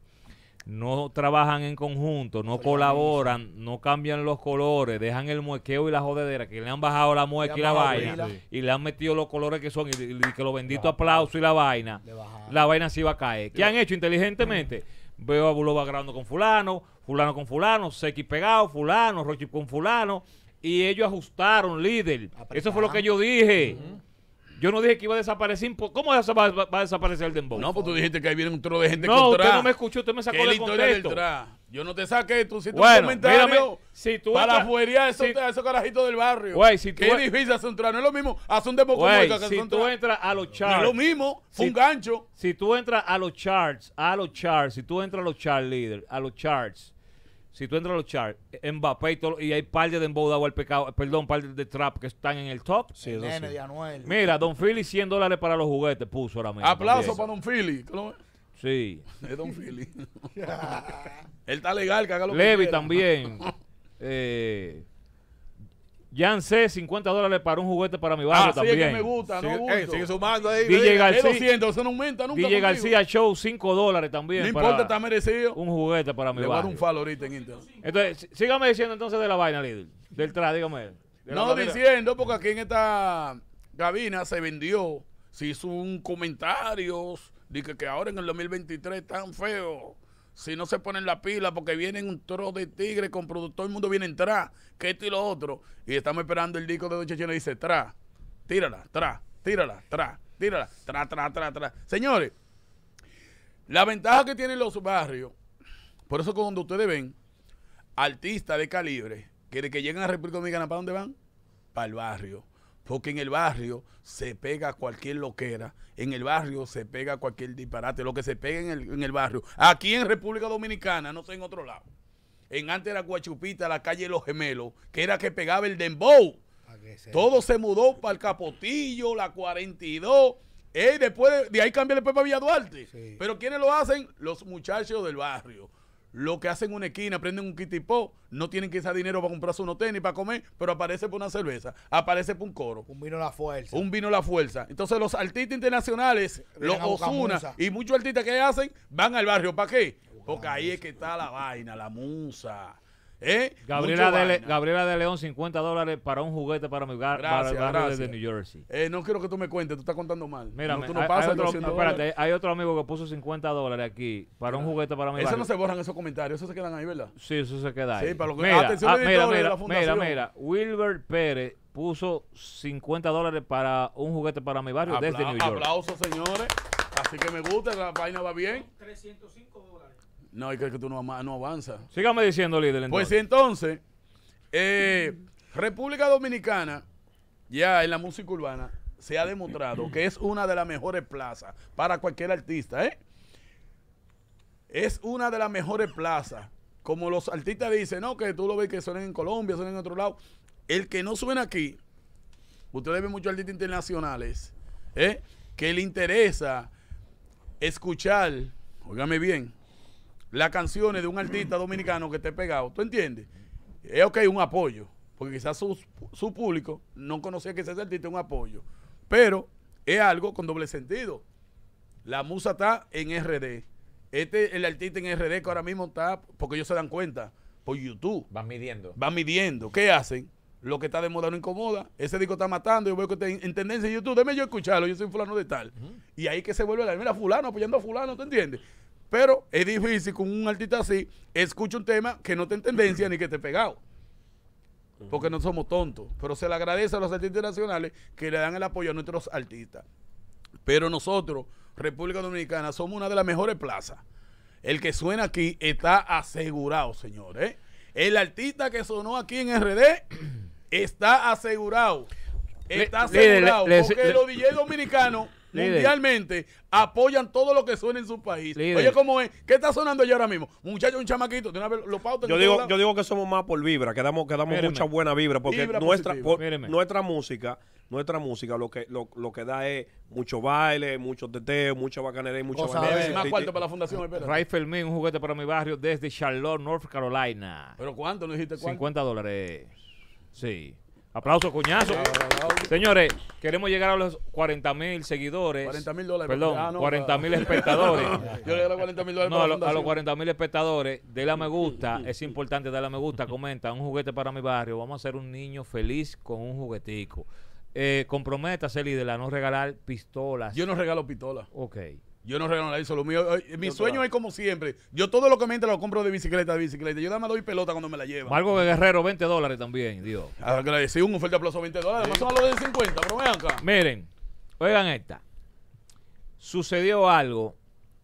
no trabajan en conjunto, no colaboran, no cambian los colores, dejan el muequeo y la jodedera, que le han bajado la mueca y la vaina, y le han metido los colores que son, y, que lo bendito aplauso y la vaina, la vaina se va a caer. ¿Qué han hecho inteligentemente? Mm. Veo a Buloba grabando con fulano, fulano con fulano, Seki pegado, fulano, Rochi con fulano, y ellos ajustaron, líder. Eso fue lo que yo dije. Yo no dije que iba a desaparecer. ¿Cómo va, a desaparecer el dembow? No, pues tú dijiste que ahí viene un trozo de gente no, No, usted no me escuchó, usted me sacó de contexto. Yo no te saqué, tú hiciste un comentario si tú para la esos, si, esos carajitos del barrio. si tú Qué difícil hacer No es lo mismo hacer un dembow como que hacer si tú entras a los charts. No es lo mismo, fue un gancho. Si tú entras a los charts, a los charts, si tú entras a los charts, líder, a los charts, si tú entras a los charts, Mbappé y, y hay par de Dembow al pecado, eh, perdón, par de Trap que están en el top. de Anuel. Mira, Don Philly 100 dólares para los juguetes puso ahora mismo. Aplauso para Don Philly. Sí. (laughs) Es Don Philly. (laughs) Él está legal, que lo Levi que también. (laughs) eh, Jan C, 50 dólares para un juguete para mi barrio también. Ah, sí, que me gusta, sigue, no eh, sigue sumando ahí. DJ García. eso no aumenta nunca. Show, 5 dólares también. No importa, está merecido. Un juguete para mi barrio. Le voy a dar un falo ahorita en internet. Entonces, sígame diciendo entonces de la vaina, líder. Del tras, dígame. no diciendo, porque aquí en esta cabina se vendió, se hizo un comentario, dice que, ahora en el 2023 están feo si no se ponen la pila porque vienen un tro de tigre con producto todo el mundo viene atrás, que esto y lo otro. Y estamos esperando el disco de Don y y dice, tra, tírala, tra, tírala, tra, tírala, tra, tra, tra, tra. Señores, la ventaja que tienen los barrios, por eso cuando ustedes ven artistas de calibre, que que llegan a República Dominicana, ¿para dónde van? Para el barrio porque en el barrio se pega cualquier loquera, en el barrio se pega cualquier disparate, lo que se pega en el, en el barrio, aquí en República Dominicana, no sé en otro lado. En antes la Guachupita, la calle Los Gemelos, que era que pegaba el dembow. Todo se mudó para el Capotillo, la 42. y eh, después de, ahí cambia después para Villa Duarte. Pero ¿quiénes lo hacen? Los muchachos del barrio lo que hacen una esquina, prenden un kitipó, no tienen que quizá dinero para comprarse unos tenis, para comer, pero aparece por una cerveza, aparece por un coro. Un vino a la fuerza. Un vino a la fuerza. Entonces los artistas internacionales, los Osuna y muchos artistas que hacen, van al barrio. ¿Para qué? Porque ahí es que está la vaina, la musa. ¿Eh? Gabriela, de Gabriela de León, 50 dólares para un juguete para mi barrio desde New Jersey. Eh, no quiero que tú me cuentes, tú estás contando mal. Mira, no, no hay, otro, espérate, hay otro amigo que puso 50 dólares aquí para un juguete para mi Eso no se borran esos comentarios, esos se quedan ahí, ¿verdad? Sí, eso se queda ahí. Ah, mira, mira, mira, mira, Wilbert Pérez puso 50 dólares para un juguete para mi barrio desde New York. Aplausos, señores. Así que me gusta, la vaina va bien. 305 dólares. No, es que tú no, avanzas. Sígame diciendo, líder. Entonces. Pues entonces, eh, República Dominicana, ya en la música urbana, se ha demostrado que es una de las mejores plazas para cualquier artista, ¿eh? Es una de las mejores plazas. Como los artistas dicen, no, que tú lo ves que suenan en Colombia, suenan en otro lado. El que no suena aquí, ustedes ven muchos artistas internacionales, ¿eh? Que le interesa escuchar, óigame bien, las canciones de un artista dominicano que esté pegado. ¿Tú entiendes? Es ok, un apoyo. Porque quizás su, público no conocía que ese artista es un apoyo. Pero es algo con doble sentido. La musa está en RD. Este, el artista en RD que ahora mismo está, porque ellos se dan cuenta, por YouTube. Van midiendo. Van midiendo. ¿Qué hacen? Lo que está de moda no incomoda. Ese disco está matando. Yo veo que está en, tendencia en YouTube. Deme yo escucharlo. Yo soy fulano de tal. Y ahí que se vuelve la. Mira, fulano apoyando a fulano. ¿tú entiendes? Pero es difícil con un artista así, escucha un tema que no te tendencia ni que te pegado. Porque no somos tontos. Pero se le agradece a los artistas internacionales que le dan el apoyo a nuestros artistas. Pero nosotros, República Dominicana, somos una de las mejores plazas. El que suena aquí está asegurado, señores. El artista que sonó aquí en RD (clears throat) está asegurado. Está asegurado. porque los DJ dominicanos mundialmente apoyan todo lo que suena en su país. Oye, ¿cómo es? ¿Qué está sonando allá ahora mismo? Muchacho, un chamaquito, Yo digo, yo digo que somos más por vibra, que damos, que damos mucha buena vibra, porque nuestra, nuestra música, nuestra música lo que, lo, que da es mucho baile, mucho teteo, mucha bacanería y mucho baile. Más fundación. Ray Fermín, un juguete para mi barrio desde Charlotte, North Carolina. ¿Pero cuánto? ¿No dijiste cuánto? 50 dólares. Sí. Aplauso, cuñazo. Señores, queremos llegar a los 40 mil seguidores. 40 mil dólares. Perdón, 40 ah, mil espectadores. (laughs) Yo le doy 40 mil dólares. No, a, los 40 mil espectadores, de a me gusta. Es importante darle a me gusta. Comenta, un juguete para mi barrio. Vamos a hacer un niño feliz con un juguetico. Eh, comprométase, líder, a no regalar pistolas. Yo no regalo pistolas. Ok. Yo no lo mío. Mi sueño es como siempre. Yo todo lo que me entra lo compro de bicicleta, de bicicleta. Yo nada más doy pelota cuando me la lleva. Marco Guerrero, 20 dólares también, Dios. Agradecí un fuerte aplauso, 20 dólares. son los de 50, pero vean acá. Miren, oigan esta. Sucedió algo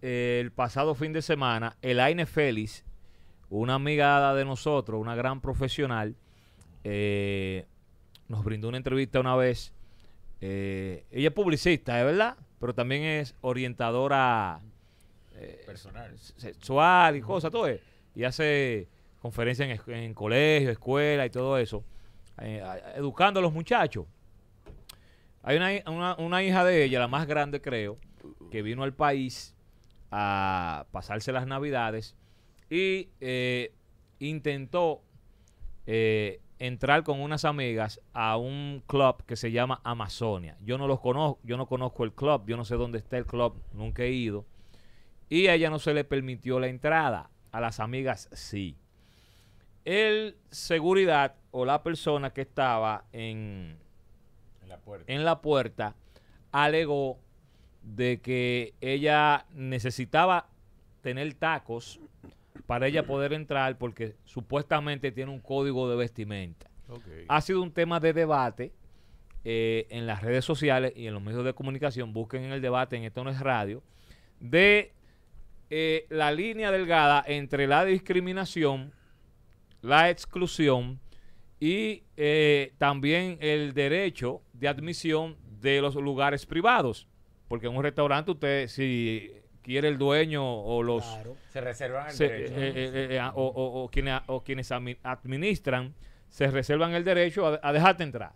eh, el pasado fin de semana. el aine Félix, una amiga de nosotros, una gran profesional, eh, nos brindó una entrevista una vez. Eh, ella es publicista, verdad? pero también es orientadora eh, personal, sexual y cosas, todo eso. Y hace conferencias en, en colegios, escuelas y todo eso, eh, educando a los muchachos. Hay una, hija de ella, la más grande creo, que vino al país a pasarse las navidades y eh, intentó eh, entrar con unas amigas a un club que se llama Amazonia. Yo no los conozco, yo no conozco el club, yo no sé dónde está el club, nunca he ido. Y a ella no se le permitió la entrada, a las amigas sí. El seguridad o la persona que estaba en, la, puerta. en la puerta alegó de que ella necesitaba tener tacos para ella poder entrar porque supuestamente tiene un código de vestimenta. Ha sido un tema de debate eh, en las redes sociales y en los medios de comunicación. Busquen en el debate, en esto no es radio, de eh, la línea delgada entre la discriminación, la exclusión y eh, también el derecho de admisión de los lugares privados. Porque en un restaurante usted, si quiere el dueño o los claro. se reservan el derecho eh, eh, eh, o, quienes, administran se reservan el derecho a, dejarte entrar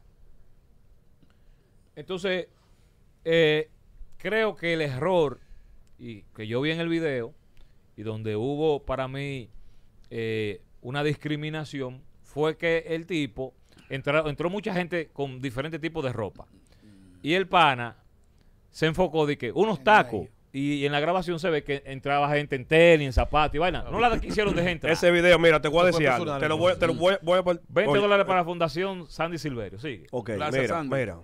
entonces creo que el error y que yo vi en el video y donde hubo para mí una discriminación fue que el tipo entró, entró mucha gente con diferentes tipos de ropa y el pana se enfocó de que unos tacos y en la grabación se ve que entraba gente en tenis, en zapatos y vaina. No la quisieron de gente. (laughs) Ese video, mira, te voy a decir Te lo voy, a... 20 dólares para la eh, Fundación Sandy Silverio, sí Ok, mira, Sandy. mira.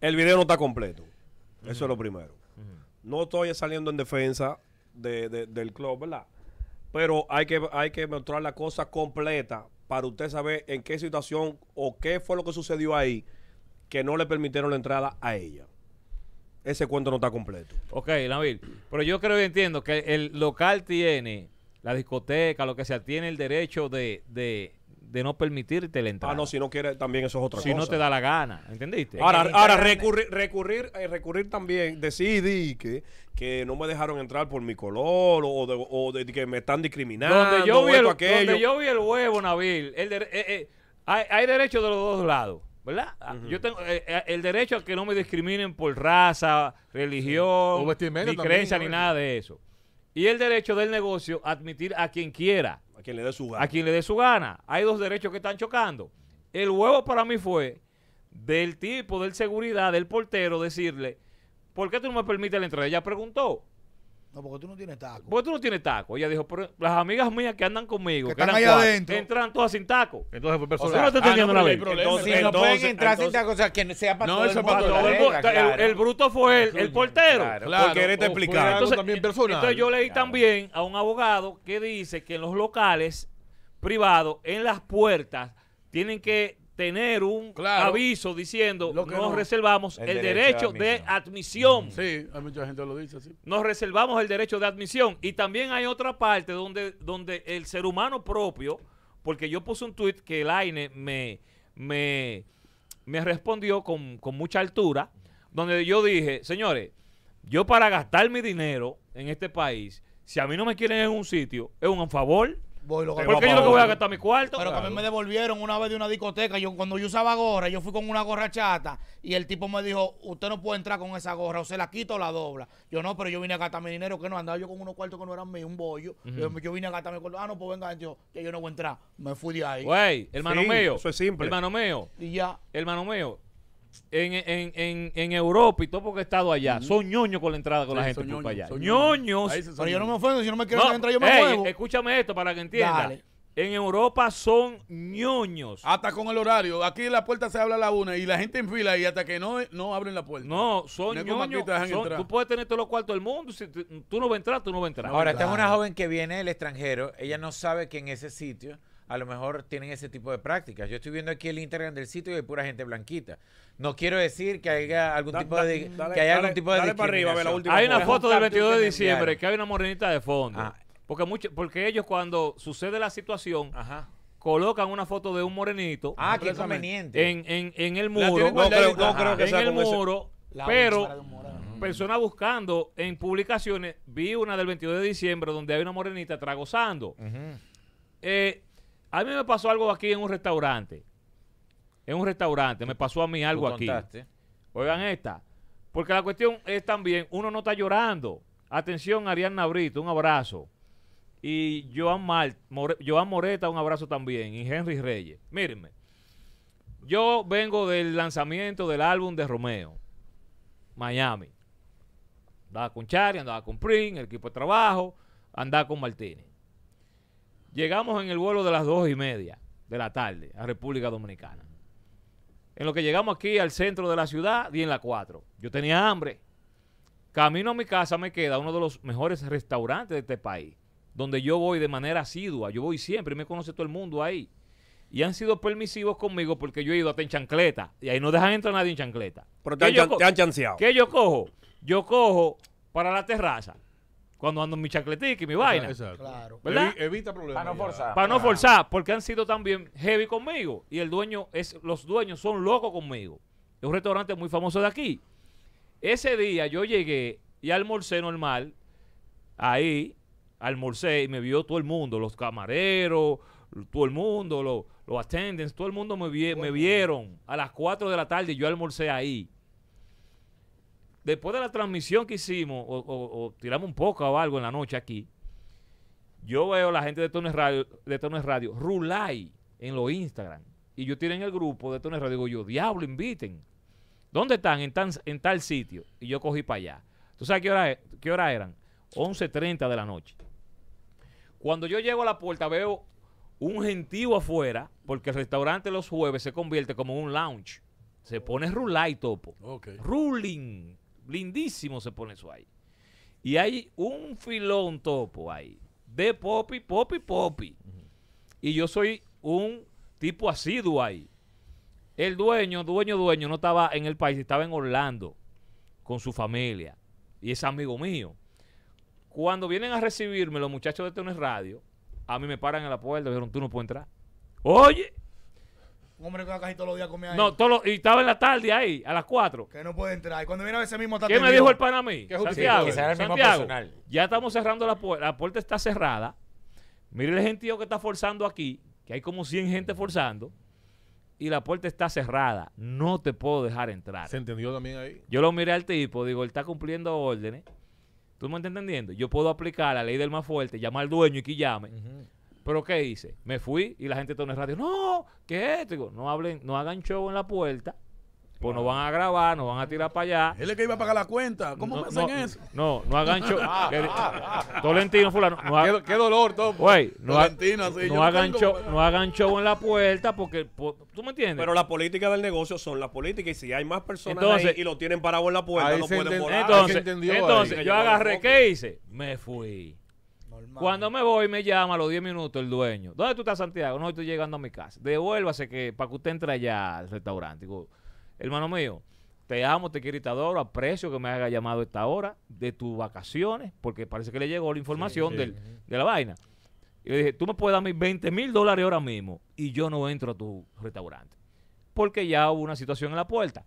El video no está completo. Eso es lo primero. No estoy saliendo en defensa del club, ¿verdad? Pero hay que, hay que mostrar la cosa completa para usted saber en qué situación o qué fue lo que sucedió ahí que no le permitieron la entrada a ella ese cuento no está completo. Ok, Nabil. Pero yo creo y entiendo que el local tiene, la discoteca, lo que sea, tiene el derecho de, de, de no permitirte la entrada. Ah, no, si no quiere, también eso es otra cosa. Si no te da la gana, ¿entendiste? Ahora, ahora recurrir, recurrir, eh, recurrir también, decidí que, que no me dejaron entrar por mi color o, de, que me están discriminando. Donde yo, vi el, huevo, Nabil, eh, eh, hay, hay derecho de los dos lados. ¿Verdad? Ah, yo tengo eh, eh, el derecho a que no me discriminen por raza, religión, ni creencia, ni nada de eso. Y el derecho del negocio a admitir a quien quiera. A quien le dé su gana. A quien le dé su gana. Hay dos derechos que están chocando. El huevo para mí fue del tipo, del seguridad, del portero, decirle, ¿por qué tú no me permites la entrada? Ella preguntó. No, porque tú no tienes taco. Porque tú no tienes taco. Ella dijo, pero las amigas mías que andan conmigo, que, están ahí adentro, entran todas sin taco. Entonces fue personal. O sea, no te ah, entendiendo la entonces, si no pueden entrar sin taco, o sea, que sea para no, todo, el mundo, para todo el El, bruto fue él, el portero. Claro, claro. te explicar. Entonces, también personal. entonces yo leí también a un abogado que dice que en los locales privados, en las puertas, tienen que tener un aviso diciendo que nos reservamos el, derecho, de admisión. Sí, hay mucha gente lo dice así. Nos reservamos el derecho de admisión. Y también hay otra parte donde, donde el ser humano propio, porque yo puse un tuit que el AINE me, me, me respondió con, con mucha altura, donde yo dije, señores, yo para gastar mi dinero en este país, si a mí no me quieren en un sitio, es un favor. Voy lo Porque yo lo que voy a gastar mi cuarto. Pero me devolvieron una vez de una discoteca. Yo cuando yo usaba gorra, yo fui con una gorra chata y el tipo me dijo, usted no puede entrar con esa gorra, o se la quito, o la dobla. Yo no, pero yo vine a gastar mi dinero, que no andaba yo con unos cuartos que no eran míos, un bollo. yo, vine a gastar mi cuarto. Ah, no, pues venga, yo, que yo no voy a entrar. Me fui de ahí. Güey, hermano mío. Eso es simple. Hermano mío. Y ya. Hermano mío, en, en, en, en, Europa y todo porque he estado allá. Son ñoños con la entrada con la gente ñoño, allá. ñoños. Pero yo no me ofendo, si no me quiero entrar, yo me muevo. Escúchame esto para que entiendas. En Europa son ñoños. Hasta con el horario. Aquí en la puerta se habla a la una y la gente en fila y hasta que no, no abren la puerta. No, son ñoños. tú puedes tener todos los cuartos del mundo. Si tú no vas a entrar, tú no vas a entrar. Ahora, esta es una joven que viene del extranjero. Ella no sabe que en ese sitio a lo mejor tienen ese tipo de prácticas. Yo estoy viendo aquí el Instagram del sitio y hay pura gente blanquita. No quiero decir que haya algún tipo de que haya algún tipo de Arriba, hay una foto, del 22 de diciembre que hay una morenita de fondo. Ah. Porque mucho, porque ellos cuando sucede la situación colocan una foto de un morenito. Ah, qué conveniente. En, en, el muro. en el muro. Pero persona buscando en publicaciones, vi una del 22 de diciembre donde hay una morenita tragozando. eh, a mí me pasó algo aquí en un restaurante. En un restaurante, me pasó a mí algo aquí. Oigan esta. Porque la cuestión es también, uno no está llorando. Atención, Ariana Brito, un abrazo. Y Joan, Moreta, un abrazo también. Y Henry Reyes. Mírenme. Yo vengo del lanzamiento del álbum de Romeo, Miami. Andaba con Charlie, andaba con Pring, el equipo de trabajo, andaba con Martínez. Llegamos en el vuelo de las dos y media de la tarde a República Dominicana. En lo que llegamos aquí al centro de la ciudad, y en la 4. Yo tenía hambre. Camino a mi casa me queda uno de los mejores restaurantes de este país, donde yo voy de manera asidua. Yo voy siempre y me conoce todo el mundo ahí. Y han sido permisivos conmigo porque yo he ido hasta en chancleta. Y ahí no dejan entrar nadie en chancleta. Pero te han, te han chanceado. ¿Qué yo cojo? Yo cojo para la terraza cuando ando en mi chacletica y mi vaina. Claro. ¿Verdad? Evita problemas. Para no forzar. Para no forzar, porque han sido también heavy conmigo. Y el dueño es, los dueños son locos conmigo. Es un restaurante muy famoso de aquí. Ese día yo llegué y almorcé normal. Ahí, almorcé y me vio todo el mundo, los camareros, todo el mundo, los, los attendants, todo el mundo me, me vieron a las 4 de la tarde y yo almorcé ahí después de la transmisión que hicimos, o, tiramos un poco o algo en la noche aquí, yo veo la gente de Tones Radio, de Tones Radio, Rulay, en los Instagram. Y yo tiré en el grupo de Tones Radio, digo yo, diablo, inviten. ¿Dónde están? En, tal sitio. Y yo cogí para allá. ¿Tú sabes qué hora, e, qué hora eran? 11.30 de la noche. Cuando yo llego a la puerta veo un gentío afuera, porque el restaurante los jueves se convierte como un lounge. Se pone rulay, topo. Okay. Ruling. Lindísimo se pone eso ahí. Y hay un filón topo ahí. De popi, popi, popi. Y yo soy un tipo asiduo ahí. El dueño, dueño, dueño, no estaba en el país, estaba en Orlando con su familia. Y es amigo mío. Cuando vienen a recibirme los muchachos de Tenes Radio, a mí me paran en la puerta y dijeron, tú no puedes entrar. Oye, un hombre que va casi todos los días comía ahí. No, y estaba en la tarde ahí, a las 4. Que no puede entrar. Y cuando viene a ese mismo está ¿Qué me dijo el pan a mí? Que Santiago, el mismo ya estamos cerrando la puerta. La puerta está cerrada. Mire el gentío que está forzando aquí, que hay como 100 gente forzando. Y la puerta está cerrada. No te puedo dejar entrar. ¿Se entendió también ahí? Yo lo miré al tipo, digo, él está cumpliendo órdenes. ¿Tú me estás entendiendo? Yo puedo aplicar la ley del más fuerte, llamar al dueño y que llame. Pero ¿qué hice? Me fui y la gente todo en el radio, no, ¿qué es no hablen, no hagan show en la puerta. Pues no van a grabar, no van a tirar para allá. Él es que iba a pagar la cuenta. ¿Cómo hacen eso? No, no hagan show. (laughs) Ah. Tolentino, fulano. qué, dolor, Tolentino. no, hagan show, no hagan show en la puerta porque. ¿Tú me entiendes? Pero la política del negocio son las políticas y si hay más personas ahí y lo tienen parado en la puerta, no pueden volar. Entonces, entonces yo agarré, ¿qué hice? Me fui. Cuando me voy, me llama a los 10 minutos el dueño. ¿Dónde tú estás, Santiago? No, estoy llegando a mi casa. Devuélvase que para que usted entre allá al restaurante. Digo, hermano mío, te amo, te quiero y te adoro. Aprecio que me haya llamado a esta hora de tus vacaciones, porque parece que le llegó la información de la vaina. Y le dije, tú me puedes dar mis 20 mil dólares ahora mismo y yo no entro a tu restaurante. Porque ya hubo una situación en la puerta.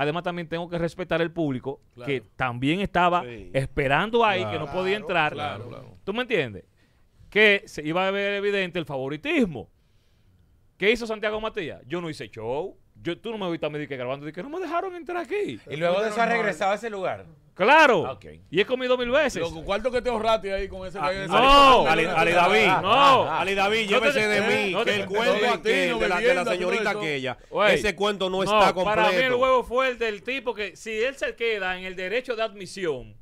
Además, también tengo que respetar el público que también estaba esperando ahí, que no podía entrar. ¿Tú me entiendes? Que se iba a ver evidente el favoritismo. ¿Qué hizo Santiago Matías? Yo no hice show. Yo, tú no me viste a mí que grabando, dije, no me dejaron entrar aquí. Y luego de eso regresaba regresado a ese lugar. Claro. Ah, y he comido mil veces. cuánto cuarto que te ahorraste ahí con ese ah, No, ah, ah, Ali, David. No. Ali David, llévese de mí. que el cuento a ti, de, la, señorita aquella. ese cuento no, está completo. Para mí el huevo fue el del tipo que si él se queda en el derecho de admisión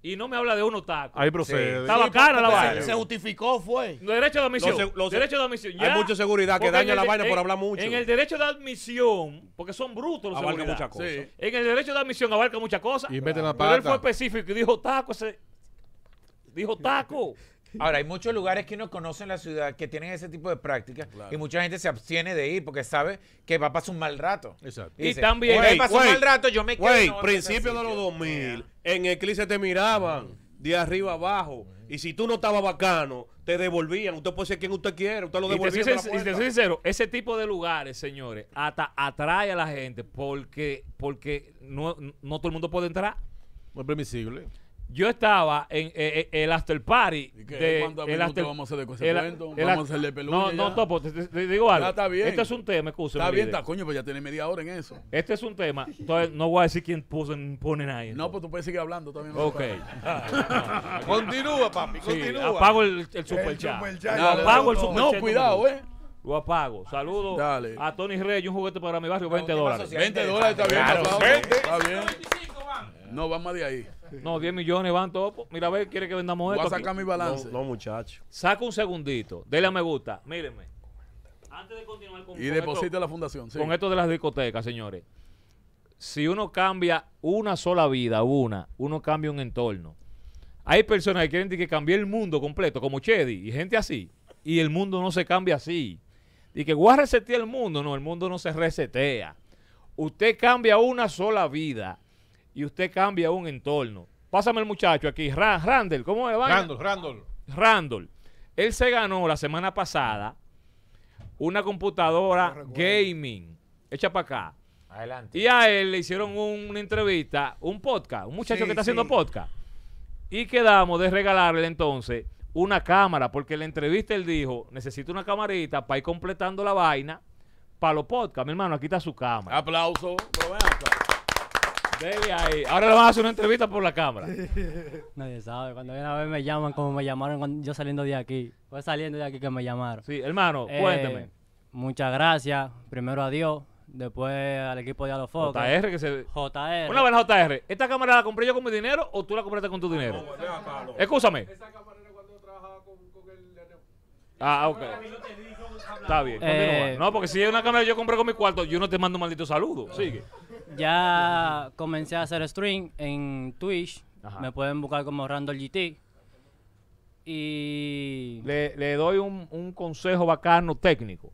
y no me habla de uno taco. Ahí procede. Estaba la vaina. Se, justificó, fue. Los derechos de admisión. derecho de admisión. hay mucha seguridad que daña la vaina por hablar mucho. En el derecho de admisión, porque son brutos los Abarca muchas cosas. En el derecho de admisión abarca muchas cosas. Y Pero él fue específico y dijo taco. Ese, dijo taco. Ahora, hay muchos lugares que uno conoce en la ciudad que tienen ese tipo de prácticas y mucha gente se abstiene de ir porque sabe que va a pasar un mal rato. Exacto. Y, también, a pasó un mal rato, yo me quedo. Güey, principios de los 2000, en Eclipse te miraban de arriba abajo. Y si tú no estabas bacano, te devolvían. Usted puede ser quien usted quiere, usted lo devolvía. Y te, sincero, ese tipo de lugares, señores, hasta atrae a la gente porque, porque no, no todo el mundo puede entrar. No es permisible yo estaba en, eh, eh, el after party. de, el after, vamos a hacer de ese El, No, no, Topo, te, digo algo. Este es un tema, excusa. Está bien, está, coño, pues ya tiene media hora en eso. Este es un tema. Entonces, no voy a decir quién ponen, ahí. No, pues tú puedes seguir hablando también. ok. (laughs) continúa, papi, Apago el, superchat. Super apago el No, cuidado, eh. Lo apago. Saludos a Tony Rey. un juguete para mi barrio, 20 dólares. 20 dólares, está bien. Está bien. No, vamos de ahí. No, 10 millones van todos. Mira, a ver, quiere que vendamos esto. Voy a sacar mi balance. No, muchachos. muchacho. Saca un segundito. Dele a me gusta. Mírenme. Antes de continuar con. Y deposita la fundación. Con esto de las discotecas, señores. Si uno cambia una sola vida, una, uno cambia un entorno. Hay personas que quieren que cambie el mundo completo, como Chedi y gente así. Y el mundo no se cambia así. Y que voy a resetear el mundo. No, el mundo no se resetea. Usted cambia una sola vida y usted cambia un entorno. Pásame el muchacho aquí, Randall, ¿cómo va? Randall, Randall. Randall. Él se ganó la semana pasada una computadora gaming Echa para acá. Adelante. Y a él le hicieron una entrevista, un podcast, un muchacho que está haciendo podcast. Y quedamos de regalarle entonces una cámara, porque en la entrevista él dijo, necesito una camarita para ir completando la vaina para los podcasts. Mi hermano, aquí está su cámara. Aplauso. Ahora le van a hacer una entrevista por la cámara. Nadie sabe. Cuando viene a ver me llaman como me llamaron cuando yo saliendo de aquí. Fue saliendo de aquí que me llamaron. Sí, hermano, eh, cuénteme Muchas gracias. Primero a Dios. Después al equipo de los JR Una vez JR. ¿Esta cámara la compré yo con mi dinero o tú la compraste con tu dinero? Escúchame. Ah, ok. Está bien. Eh, no, porque si es una cámara que yo compré con mi cuarto, yo no te mando un maldito saludo. Sigue ya comencé a hacer stream en Twitch. Me pueden buscar como Randall GT. Y. Le, doy un, consejo bacano técnico.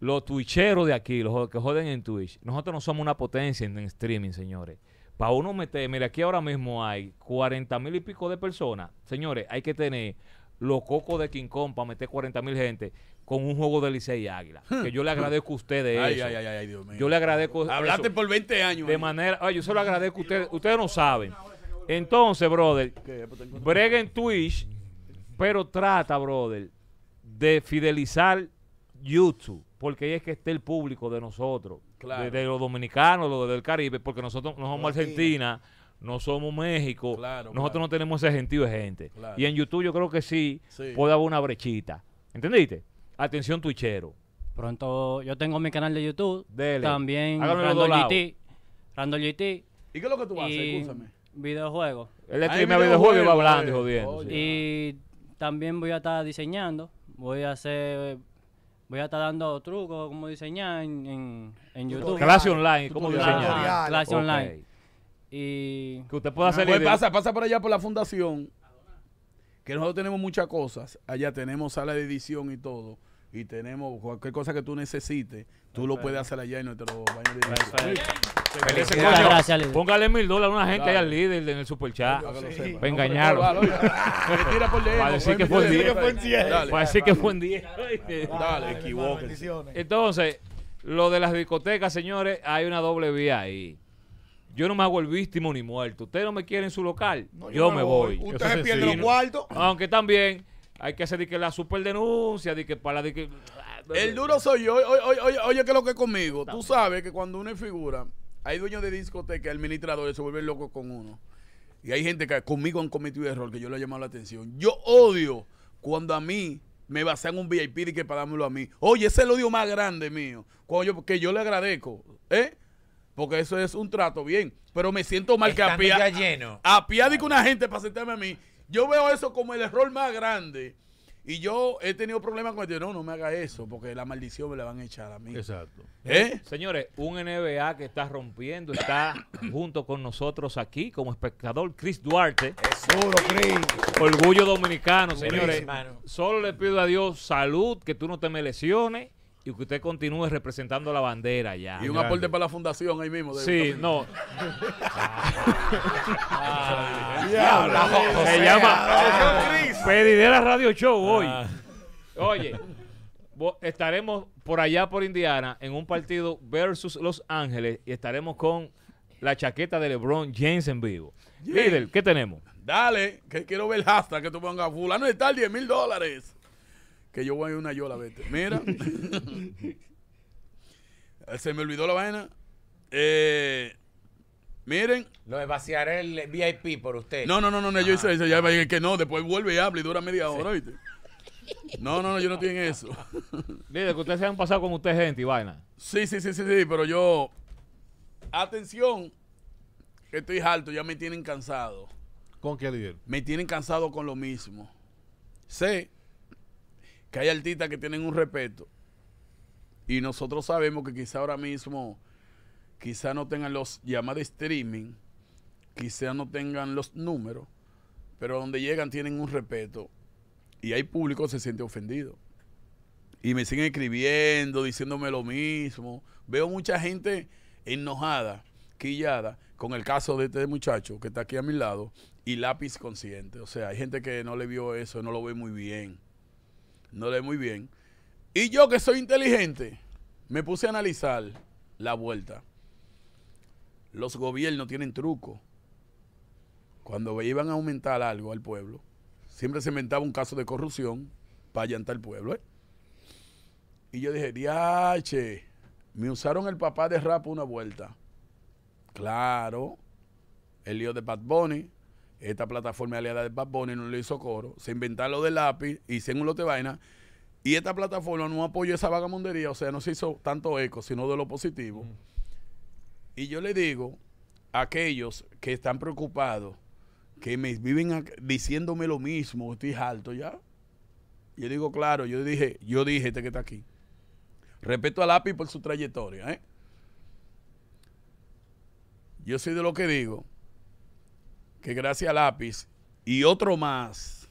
Los twitcheros de aquí, los que joden en Twitch, nosotros no somos una potencia en, streaming, señores. Para uno meter, mira, aquí ahora mismo hay 40 mil y pico de personas. Señores, hay que tener los cocos de King Kong para meter 40 mil gente con un juego de Licey y Águila. Que yo le agradezco a ustedes Ay, ay, ay, Dios mío. Yo le agradezco Hablaste por 20 años. De manera... Ay, yo se lo agradezco a ustedes. Ustedes no saben. Entonces, brother, brega en Twitch, pero trata, brother, de fidelizar YouTube, porque ahí es que está el público de nosotros, de, los dominicanos, los del Caribe, porque nosotros no somos Argentina no somos México, nosotros no tenemos ese sentido de gente. Y en YouTube yo creo que sí, Puedo puede haber una brechita. ¿Entendiste? Atención, Twitchero. Pronto yo tengo mi canal de YouTube. También Randall GT, GT. ¿Y qué es lo que tú haces? Videojuegos. Él de videojuegos y va hablando y jodiendo. Y también voy a estar diseñando. Voy a hacer voy a estar dando trucos como diseñar en, YouTube. Clase online, ¿cómo diseñar? clase online. Y que usted pueda hacer. pasa, pasa por allá por la fundación. Que nosotros tenemos muchas cosas. Allá tenemos sala de edición y todo. Y tenemos cualquier cosa que tú necesites. Tú lo puedes hacer allá en nuestro baño de Gracias, Póngale mil dólares a una gente claro. ahí al líder en el superchat. Sí. Para engañarlo. Para decir que pues, fue en 10. Pues, Para decir que fue en 10. Dale, equivóquese Entonces, lo de las discotecas, señores, hay una doble vía ahí. Yo no me hago el víctima ni muerto. Ustedes no me quieren en su local. yo, me voy. Ustedes Usted pierde los cuartos. Aunque también hay que hacer que la denuncia, de que para de que. Ah, el duro soy yo. Oye, oye, oye, que lo que es conmigo. Tú sabes que cuando uno es figura, hay dueños de discoteca, administradores se vuelven locos con uno. Y hay gente que conmigo han cometido error que yo le he llamado la atención. Yo odio cuando a mí me basan un VIP y que para a mí. Oye, ese es el odio más grande mío. Cuando yo, que yo le agradezco. ¿Eh? porque eso es un trato bien. Pero me siento mal que una gente para sentarme a mí. Yo veo eso como el error más grande. Y yo he tenido problemas con el no, no me haga eso, porque la maldición me la van a echar a mí. Exacto. ¿Eh? Eh, señores, un NBA que está rompiendo, está (coughs) junto con nosotros aquí como espectador, Chris Duarte. Orgullo dominicano, señores. Solo le pido a Dios salud, que tú no te me lesiones y que usted continúe representando la bandera ya. Y un aporte para la fundación ahí mismo. sí, no. Ah. (laughs) se llama Pedidera Radio Show hoy. Ah. Oye, estaremos por allá por Indiana en un partido versus Los Ángeles y estaremos con la chaqueta de LeBron James en vivo. Yeah. ¿qué tenemos? Dale, que quiero ver hasta que tú pongas fulano está 10 mil dólares que yo voy a ir una yola, vete. Mira. (laughs) Se me olvidó la vaina. Eh, miren. Lo de vaciar el VIP por usted. No, no, no, no, yo hice ah. eso. Ya, que no, después vuelve y habla y dura media hora, ¿viste? No, no, no, yo no tengo eso. (laughs) Dile que ustedes se han pasado con usted gente y vaina. Sí, sí, sí, sí, sí, pero yo. Atención, que estoy alto, ya me tienen cansado. ¿Con qué líder? Me tienen cansado con lo mismo. Sé que hay artistas que tienen un respeto y nosotros sabemos que quizá ahora mismo, quizá no tengan los llamados de streaming, quizá no tengan los números, pero donde llegan tienen un respeto y hay público que se siente ofendido. Y me siguen escribiendo, diciéndome lo mismo. Veo mucha gente enojada, quillada, con el caso de este muchacho que está aquí a mi lado y lápiz consciente. O sea, hay gente que no le vio eso, no lo ve muy bien. No lee muy bien. Y yo que soy inteligente, me puse a analizar la vuelta. Los gobiernos tienen truco. Cuando iban a aumentar algo al pueblo, siempre se inventaba un caso de corrupción para allantar al pueblo. ¿eh? Y yo dije, diache, me usaron el papá de rapo una vuelta. Claro, el lío de Bad Bunny, esta plataforma aliada de Bad Bunny no le hizo coro, se inventaron lo del lápiz, hicieron un lote de vaina, y esta plataforma no apoyó esa vagamondería o sea, no se hizo tanto eco, sino de lo positivo. Y yo le digo a aquellos que están preocupados, que me viven diciéndome lo mismo, estoy alto ya. Yo digo, claro, yo dije, yo dije este que está aquí. Respeto al lápiz por su trayectoria, ¿eh? Yo soy de lo que digo que gracias a Lápiz y otro más,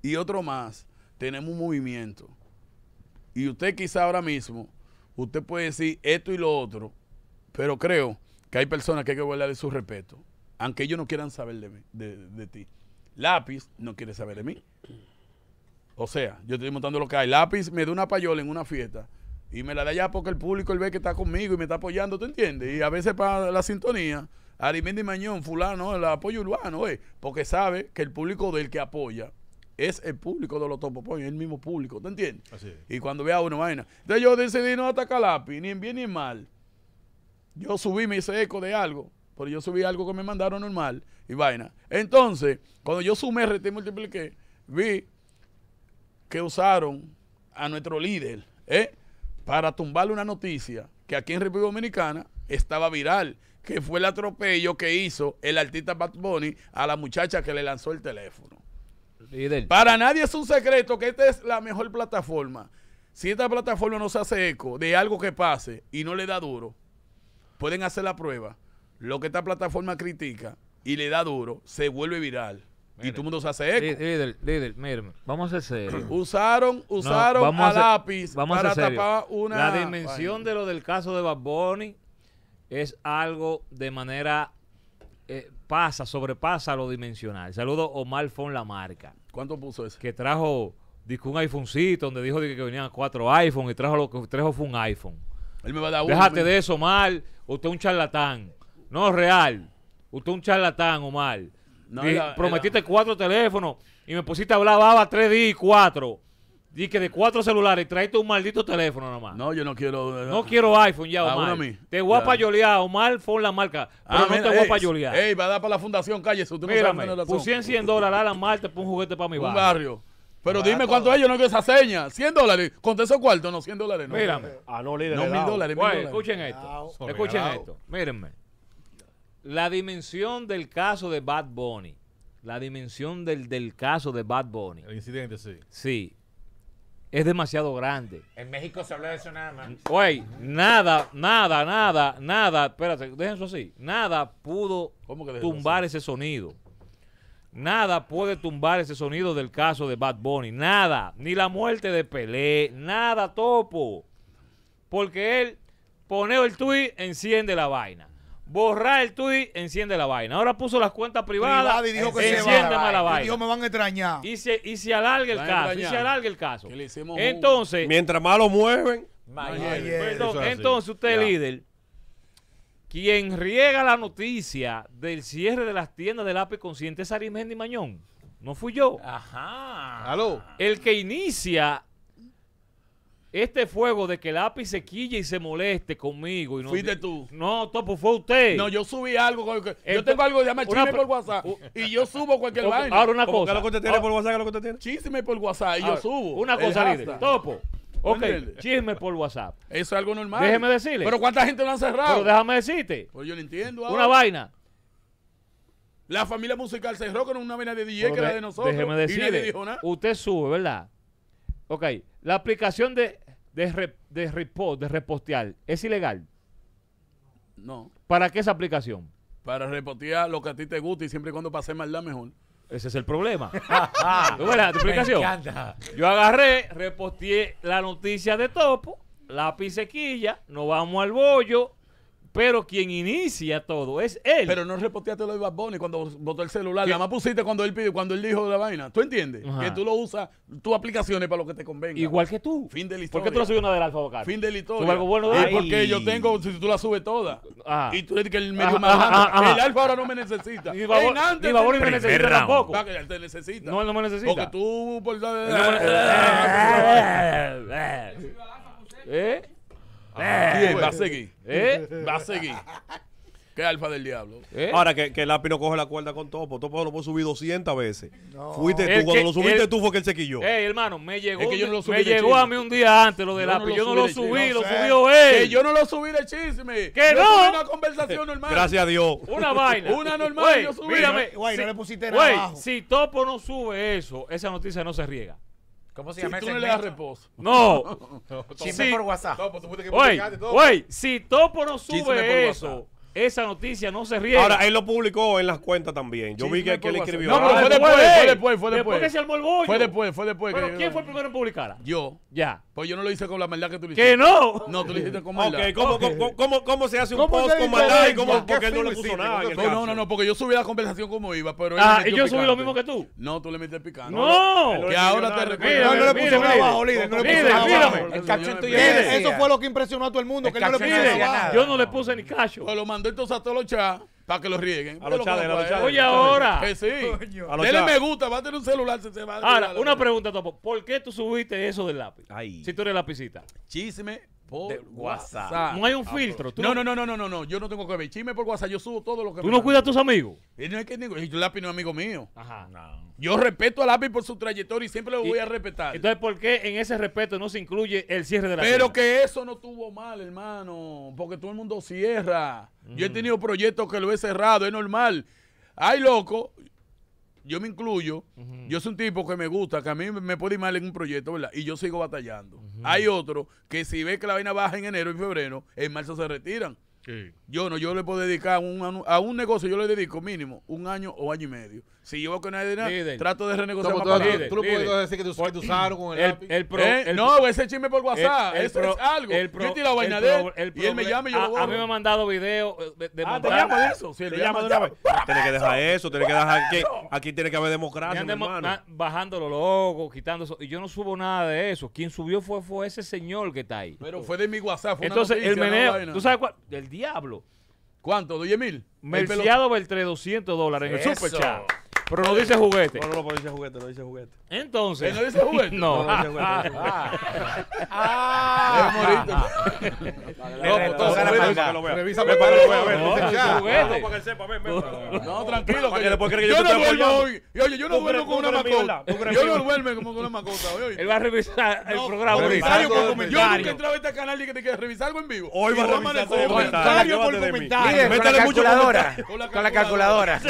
y otro más, tenemos un movimiento. Y usted quizá ahora mismo, usted puede decir esto y lo otro, pero creo que hay personas que hay que guardarle su respeto, aunque ellos no quieran saber de, de, ti. Lápiz no quiere saber de mí. O sea, yo estoy montando lo que hay. Lápiz me da una payola en una fiesta y me la da ya porque el público él ve que está conmigo y me está apoyando, ¿tú entiendes? Y a veces para la sintonía Arimendi Mañón, fulano, el apoyo urbano, eh, porque sabe que el público del que apoya es el público de los es el mismo público, ¿te entiendes? Y cuando vea una vaina. Entonces yo decidí no atacar lápiz, ni en bien ni en mal. Yo subí, me hice eco de algo, pero yo subí algo que me mandaron normal y vaina. Entonces, cuando yo sumé, reté, multipliqué, vi que usaron a nuestro líder eh, para tumbarle una noticia que aquí en República Dominicana estaba viral que fue el atropello que hizo el artista Bad Bunny a la muchacha que le lanzó el teléfono. Para nadie es un secreto que esta es la mejor plataforma. Si esta plataforma no se hace eco de algo que pase y no le da duro, pueden hacer la prueba. Lo que esta plataforma critica y le da duro, se vuelve viral. y todo el mundo se hace eco. Líder, líder, mírame. vamos a hacer. (clears throat) Usaron, usaron a, lápiz para tapar una... La dimensión de lo del caso de Bad Bunny es algo de manera eh, pasa, sobrepasa lo dimensional. Saludo Omar Fon La Marca. ¿Cuánto puso eso? Que trajo dijo, un iPhonecito donde dijo que, venían cuatro iPhones y trajo lo que trajo fue un iPhone. Él me va a dar Déjate de eso, Omar. Usted es un charlatán. No, real. Usted es un charlatán, Omar. No, prometiste cuatro teléfonos y me pusiste a hablar baba tres días y cuatro dije que de cuatro celulares, tráete un maldito teléfono nomás. No, yo no quiero. Eh, no quiero iPhone ya, ah, Omar. A mí. Te voy a payolear, Omar fue la marca. Pero no te voy a payolear. Ey, va a dar para la fundación, calle. Tú no Mírame, no pusieron 100 dólares, Alan Marte, un juguete para mi barrio. Un barrio. Pero dime cuánto es, yo no quiero esa seña. 100 dólares. Conté esos cuartos, no, 100 dólares. No. Mírame. Ah, no, líder. No, mil dólares, Escuchen esto. escuchen esto. Mírenme. La dimensión del caso de Bad Bunny. La dimensión del, del caso de Bad Bunny. El incidente, sí. Sí es demasiado grande. En México se habla de eso nada más. Güey, nada, nada, nada, nada, espérate, déjenlo así. Nada pudo tumbar ese sonido. Nada puede tumbar ese sonido del caso de Bad Bunny. Nada. Ni la muerte de Pelé. Nada, topo. Porque él pone el tweet, enciende la vaina borrar el tuit, enciende la vaina. Ahora puso las cuentas privadas, y dijo que se la vaina. Y me van extrañar. Y se, y alarga el caso, y se alarga el caso. entonces, mientras más lo mueven, entonces, usted, líder, quien riega la noticia del cierre de las tiendas del APE consciente es Arimendi Mañón. No fui yo. Ajá. Aló. El que inicia este fuego de que el API se quille y se moleste conmigo. Y no, Fuiste tú. No, Topo, fue usted. No, yo subí algo. Yo tengo algo de chisme por WhatsApp. y yo subo cualquier vaina. Ahora una cosa. ¿Qué lo que usted tiene por WhatsApp? lo que Chisme por WhatsApp y yo subo. Una cosa, líder. Topo. Ok, chisme por WhatsApp. Eso es algo normal. Déjeme decirle. Pero ¿cuánta gente lo han cerrado? Pero déjame decirte. Pues yo lo entiendo. Una vaina. La familia musical cerró con una vaina de DJ que era de nosotros. Déjeme decirle. Usted sube, ¿verdad? Ok, la aplicación de de, de, de repostear, ¿es ilegal? No. ¿Para qué esa aplicación? Para repostear lo que a ti te gusta y siempre y cuando pase mal, da mejor. Ese es el problema. (laughs) ¿Tú tu encanta. Yo agarré, reposteé la noticia de Topo, la pisequilla, nos vamos al bollo, pero quien inicia todo es él. Pero no reposteaste lo de Bad Bunny cuando botó el celular. Y Nada más pusiste cuando él pidió, cuando él dijo la vaina. ¿Tú entiendes? Que tú lo usas, tus aplicaciones para lo que te convenga. Igual que tú. Fin de la historia. ¿Por qué tú no subes una del Alfa Bocar? Fin de la historia. algo bueno de ahí. Porque yo tengo, si tú la subes toda. Ajá. Y tú le dices que el medio más El Alfa ahora no me necesita. Ni y me necesita tampoco. Él te necesita. No, él no me necesita. Porque tú, por... (laughs) ¿Eh? eh, eh, eh. Eh, va a seguir. ¿Eh? Va a seguir. Qué alfa del diablo. Eh. Ahora que, el lápiz no coge la cuerda con Topo. Pues, Topo lo puede subir 200 veces. Fuiste tú. Cuando lo subiste tú fue que él se quilló. hermano, me llegó, me llegó a mí un día antes lo del lápiz. yo no lo subí, lo, subió él. Que yo no lo subí de chisme. Que no. una conversación normal. Gracias a Dios. Una vaina. una normal. no le pusiste nada. si Topo no sube eso, esa noticia no se riega. ¿Cómo se llama si tú no le das reposo. No. (laughs) Chisme por WhatsApp. Topo, pues tú si Topo no sube eso, esa noticia no se ríe. Ahora, él lo publicó en las cuentas también. Yo vi que, él escribió. No, pero ah, fue después, fue después, fue después. Fue después, fue después. Fue ¿quién fue el primero en publicarla? Yo. Ya. Pues yo no lo hice con la maldad que tú le hiciste. ¡Que no! No, tú lo hiciste con maldad. Ok, ¿Cómo, Cómo, cómo, se hace un post con maldad y cómo porque él no le puso nada? No, no, no, no, porque yo subí la conversación como iba, pero Ah, ¿y yo subí lo mismo que tú? No, tú le metiste picante. ¡No! Que ahora te recuerdo. No, no le puse nada abajo, líder. No le puse nada abajo. El cacho ya. Eso fue lo que impresionó a todo el mundo, que él no le puso nada Yo no le puse ni cacho. Pues lo mandó entonces a todos los chats. Para que lo rieguen. A los chales, a los chales. Oye, ahora. Que sí. Dele me gusta, va a tener un celular. Se, se va ahora, una pregunta, Topo. ¿Por qué tú subiste eso del lápiz? Ahí. Si tú eres lapicita. Chisme por WhatsApp. No hay un filtro. No, no, no, no, no, no, no. Yo no tengo que ver chisme por WhatsApp. Yo subo todo lo que. ¿Tú no cuidas a tus amigos? Y no es que el lápiz no es amigo mío. Ajá. No. Yo respeto al lápiz por su trayectoria y siempre lo voy a respetar. Entonces, ¿por qué en ese respeto no se incluye el cierre de la Pero que eso no tuvo mal, hermano. Porque todo el mundo cierra. Yo he tenido proyectos que lo he cerrado, es normal. Ay, loco, yo me incluyo. Yo soy un tipo que me gusta, que a mí me puede ir mal en un proyecto, ¿verdad? Y yo sigo batallando. Hay otro que si ve que la vaina baja en enero y febrero, en marzo se retiran. Yo no, yo le puedo dedicar un, a un, negocio, yo le dedico mínimo un año o año y medio. Si yo con nadie dinero, nada trato de renegociar más para pagar Tú lo puedes decir que tú usaron con el, el, pro, eh, No, ese chisme por WhatsApp, eso es algo. yo la y él me llama y yo a, lo voy. Ah, a mí me ha mandado videos eh, de, de ah, ¿te llama eso? Tienes que dejar eso, tiene que (laughs) dejar aquí tiene que haber democracia, mi hermano. Bajando los locos, quitando eso. Y yo no subo nada de eso. Quien subió fue, fue ese señor que está ahí. Pero fue de mi WhatsApp. Entonces, el meneo, ¿tú sabes cuál? diablo. ¿Cuánto? doye mil? Merciado entre 200 dólares en el Super Chat. Pero no dice juguete. No, no, no, dice juguete, no dice juguete. Entonces. ¿No dice juguete? No. No, dice juguete. Ah. Ah. morito. Revisa para que lo vea. No, juguete. para que él sepa. Ven, ven. No, tranquilo. Para que después creer que yo te Yo no duermo hoy. Oye, yo no duermo con una macota. Yo no duermo como con una macota. Él va a revisar el programa. Yo nunca entraba a este canal y que te quieres revisar algo en vivo. Hoy va a revisar el comentario por comentario. Métale mucho Con la calculadora. Con la calculadora.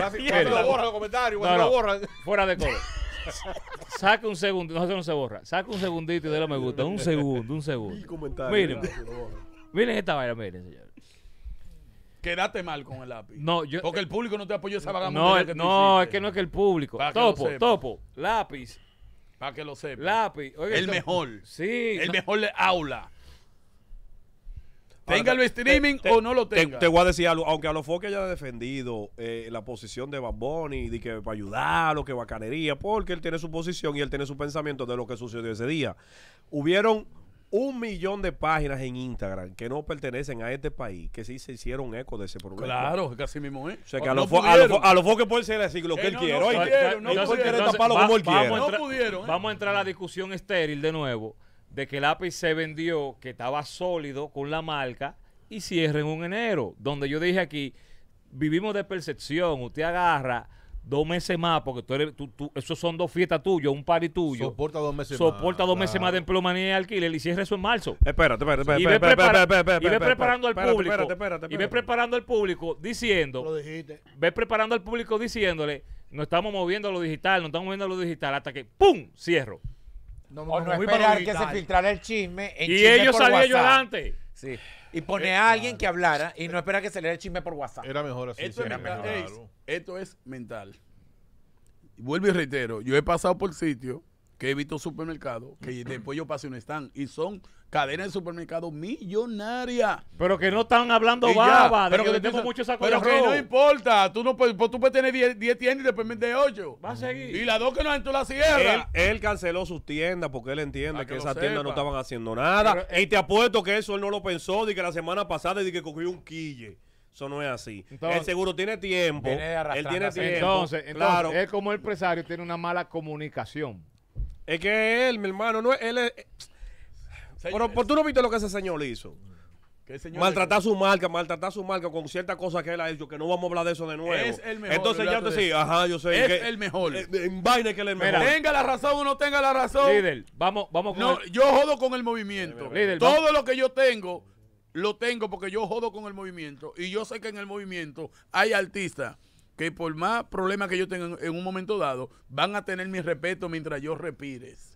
Borra los comentarios. Fuera de color (laughs) Saca un segundo, no, se borra. Saca un segundito y déle me gusta. Un segundo, un segundo. Miren, miren esta vaina, miren, señor. Quédate mal con el lápiz. No, Porque el público no te apoyó esa vagabunda. No, no es que no es que el público. topo, topo, lápiz. Para que lo sepa. Lápiz. el mejor. Sí. El mejor de aula. Tenga el streaming o no lo tenga. Te, voy a decir algo, aunque a los foques haya defendido eh, la posición de Baboni, de que va a ayudar, que bacanería, porque él tiene su posición y él tiene su pensamiento de lo que sucedió ese día. Hubieron un millón de páginas en Instagram que no pertenecen a este país, que sí se hicieron eco de ese problema. Claro, casi mismo es. O sea, a los a lo, foques puede ser lo que eh, él quiere. No, no, Vamos a entrar a la discusión estéril de nuevo de que el lápiz se vendió, que estaba sólido con la marca y cierre en un enero. Donde yo dije aquí, vivimos de percepción, usted agarra dos meses más, porque tú eres, tú, esos son dos fiestas tuyas, un y tuyo. Soporta dos meses más. Soporta dos meses más de empleomanía y alquiler y cierre eso en marzo. Espérate, espérate, espérate. Y ve, preparando al público. y ve preparando al público diciendo. Lo dijiste. Ve preparando al público diciéndole, no estamos moviendo lo digital, no estamos moviendo lo digital, hasta que ¡pum! cierro. No, o no, esperar que se filtrara el chisme. En y ellos salían yo adelante. Sí. Y eh, pone a alguien que hablara y no espera que se le el chisme por WhatsApp. Era mejor así. Esto, Es, esto es mental. Vuelvo y reitero, yo he pasado por sitio que he visto supermercados que (clears throat) después yo pasé un stand y son cadena de supermercado millonaria. Pero que no están hablando baba, pero que, no importa, tú, pues puedes, tener 10, tiendas y después vender 8. Va a seguir. Y las dos que no entró la sierra. Él, él, canceló sus tiendas porque él entiende que, esas tiendas no estaban haciendo nada. Eh, y te apuesto que eso él no lo pensó, de que la semana pasada de que cogió un quille. Eso no es así. El él seguro tiene tiempo. Él tiene tiempo. Entonces, claro. él como empresario tiene una mala comunicación. Es que él, mi hermano, no él es pero por tú no viste lo que ese señor hizo. maltratar su marca, maltratar su marca con ciertas cosas que él ha hecho, que no vamos a hablar de eso de nuevo. Es el mejor. Entonces ya te sí, ajá, yo sé. Es el mejor. Eh, eh, que tenga la razón o no tenga la razón. Líder, vamos, vamos con No, yo jodo con el movimiento. Todo lo que yo tengo, lo tengo porque yo jodo con el movimiento. Y yo sé que en el movimiento hay artistas que por más problemas que yo tenga en un momento dado, van a tener mi respeto mientras yo respires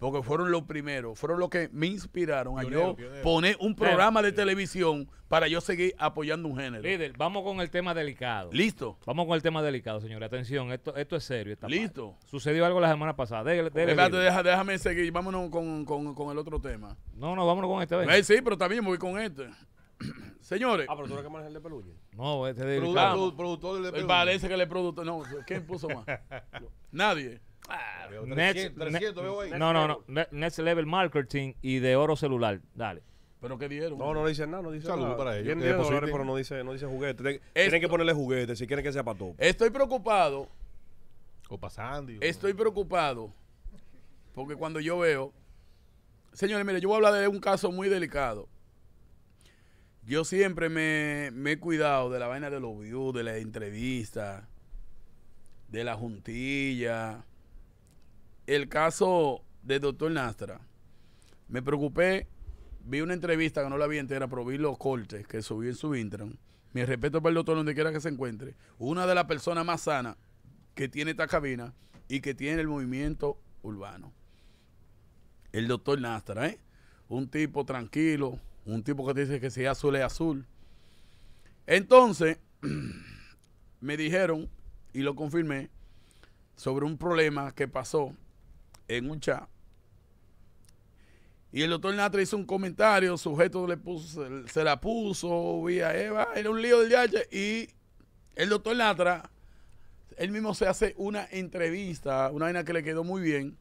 porque fueron los primeros, fueron los que me inspiraron a yo poner un programa de televisión para yo seguir apoyando un género. Líder, vamos con el tema delicado. Listo. Vamos con el tema delicado, señores. Atención, esto, esto es serio. Listo. Sucedió algo la semana pasada. déjame seguir. Vámonos con, con, con, el otro tema. No, no, vámonos con este. Eh, sí, pero también voy con este. (clears throat) Señores. Ah, pero tú eres que manejas el de Peluche. No, este de Productor, productor de eh, Peluche. Parece que le productor. No, ¿quién puso más? (laughs) Nadie. No, no, no. Next Level Marketing y de oro celular. Dale. ¿Pero qué dieron? No, no le dicen nada, no dice Salud para ellos. pero no dice, no dice juguete. Tienen, que ponerle juguete si quieren que sea para todo. Estoy preocupado. O pasando. Estoy preocupado porque cuando yo veo... Señores, mire, yo voy a hablar de un caso muy delicado. Yo siempre me, me he cuidado de la vaina de los views, de las entrevistas, de la juntilla el caso del doctor Nastra, me preocupé, vi una entrevista que no la vi entera, pero vi los cortes que subí en su intran. Mi respeto para el doctor donde quiera que se encuentre. Una de las personas más sanas que tiene esta cabina y que tiene el movimiento urbano. El doctor Nastra, ¿eh? Un tipo tranquilo, un tipo que dice que si azul es azul. Entonces, (clears throat) me dijeron, y lo confirmé, sobre un problema que pasó en un chat. Y el doctor Natra hizo un comentario, sujeto le puso, se, la puso, vía Eva, era un lío del yache. Y el doctor Natra, él mismo se hace una entrevista, una vaina que le quedó muy bien.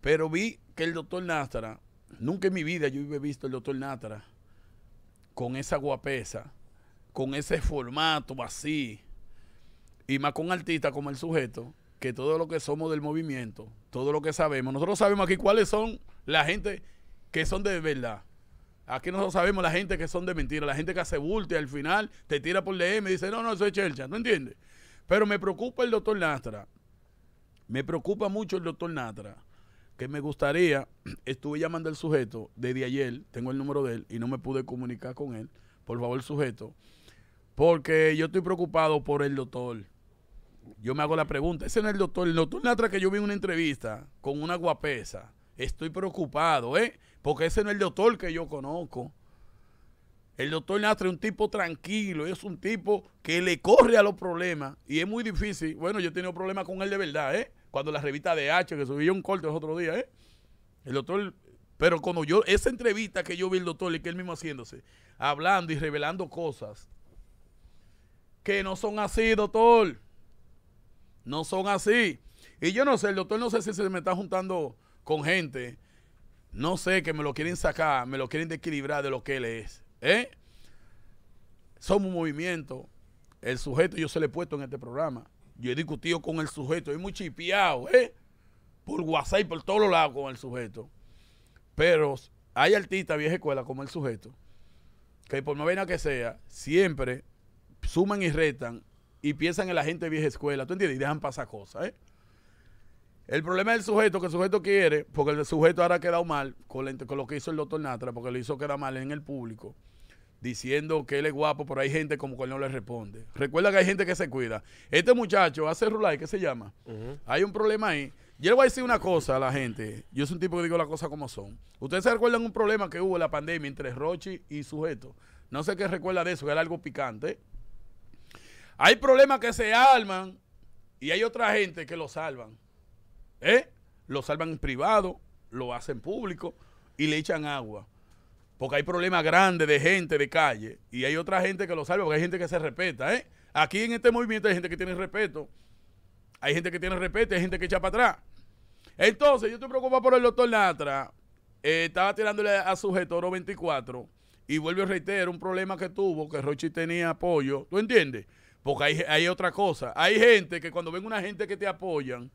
Pero vi que el doctor Natra, nunca en mi vida yo he visto el doctor Natra con esa guapesa, con ese formato así, y más con artista como el sujeto que todo lo que somos del movimiento, todo lo que sabemos, nosotros sabemos aquí cuáles son la gente que son de verdad. Aquí nosotros sabemos la gente que son de mentira, la gente que hace bulto al final te tira por DM y dice, no, no, soy chelcha, ¿no entiendes? Pero me preocupa el doctor Natra, me preocupa mucho el doctor Natra, que me gustaría, (clears throat) estuve llamando al sujeto desde ayer, tengo el número de él y no me pude comunicar con él, por favor sujeto, porque yo estoy preocupado por el doctor yo me hago la pregunta, ese no es el doctor, el doctor Natra que yo vi en una entrevista con una guapesa, estoy preocupado, ¿eh? Porque ese no es el doctor que yo conozco. El doctor Natra es un tipo tranquilo, es un tipo que le corre a los problemas y es muy difícil. Bueno, yo he tenido problemas con él de verdad, ¿eh? Cuando la revista de H, que subió un corte el otro día ¿eh? El doctor, pero cuando yo, esa entrevista que yo vi el doctor y que él mismo haciéndose, hablando y revelando cosas que no son así, doctor. No son así. Y yo no sé, el doctor no sé si se me está juntando con gente. No sé, que me lo quieren sacar, me lo quieren desequilibrar de lo que él es. ¿eh? Somos un movimiento. El sujeto yo se le he puesto en este programa. Yo he discutido con el sujeto. Es muy chipiado, ¿eh? Por WhatsApp y por todos los lados con el sujeto. Pero hay artistas vieja escuela como el sujeto que por más que sea, siempre suman y retan y piensan en la gente de vieja escuela, ¿tú entiendes? Y dejan pasar cosas, ¿eh? El problema del sujeto, que el sujeto quiere, porque el sujeto ahora ha quedado mal con, lo que hizo el doctor Natra, porque lo hizo quedar mal en el público, diciendo que él es guapo, pero hay gente como que no le responde. Recuerda que hay gente que se cuida. Este muchacho hace Rulay, ¿qué se llama? Hay un problema ahí. Yo le voy a decir una cosa a la gente. Yo soy un tipo que digo las cosas como son. Ustedes se recuerdan un problema que hubo en la pandemia entre Rochi y sujeto. No sé qué recuerda de eso, que era algo picante. Hay problemas que se arman y hay otra gente que lo salvan. ¿Eh? Lo salvan en privado, lo hacen público y le echan agua. Porque hay problemas grandes de gente de calle y hay otra gente que lo salva porque hay gente que se respeta. ¿eh? Aquí en este movimiento hay gente que tiene respeto. Hay gente que tiene respeto y hay gente que echa para atrás. Entonces, yo estoy preocupado por el doctor Natra. Eh, estaba tirándole a sujeto 24 y vuelvo a reiterar un problema que tuvo, que Rochi tenía apoyo. ¿Tú entiendes? Porque hay, otra cosa. Hay gente que cuando ven una gente que te apoyan,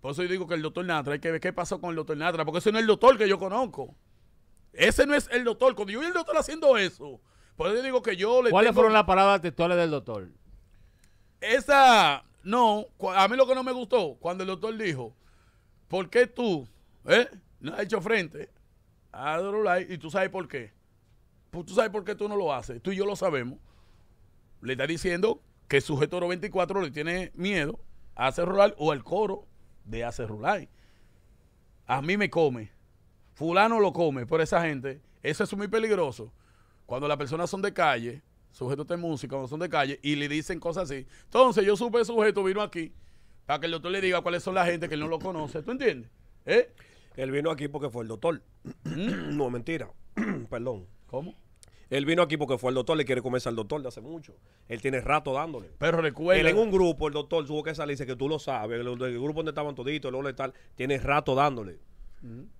por eso yo digo que el doctor Natra, hay que ver qué pasó con el doctor Natra, porque ese no es el doctor que yo conozco. Ese no es el doctor. Cuando yo vi el doctor haciendo eso, por eso yo digo que yo le. ¿Cuáles fueron las palabras textuales del doctor? Esa. No, a mí lo que no me gustó, cuando el doctor dijo, ¿por qué tú eh, no has hecho frente a Dorulay? Y tú sabes por qué. Pues tú sabes por qué tú no lo haces. Tú y yo lo sabemos le está diciendo que el sujeto 94 le tiene miedo a hacer rural o al coro de hacer rural. A mí me come, fulano lo come, por esa gente, eso es muy peligroso. Cuando las personas son de calle, sujetos de música, cuando son de calle, y le dicen cosas así. Entonces yo supe el sujeto vino aquí para que el doctor le diga cuáles son las gente que él no lo conoce, ¿tú entiendes? ¿Eh? Él vino aquí porque fue el doctor. Mm. (clears throat) no, mentira. (clears throat) Perdón. ¿Cómo? Él vino aquí porque fue al doctor, le quiere comerse al doctor de hace mucho. Él tiene rato dándole. Pero recuerda. Él en un grupo, el doctor tuvo que salir, dice que tú lo sabes, el, grupo donde estaban toditos, el y tal, tiene rato dándole.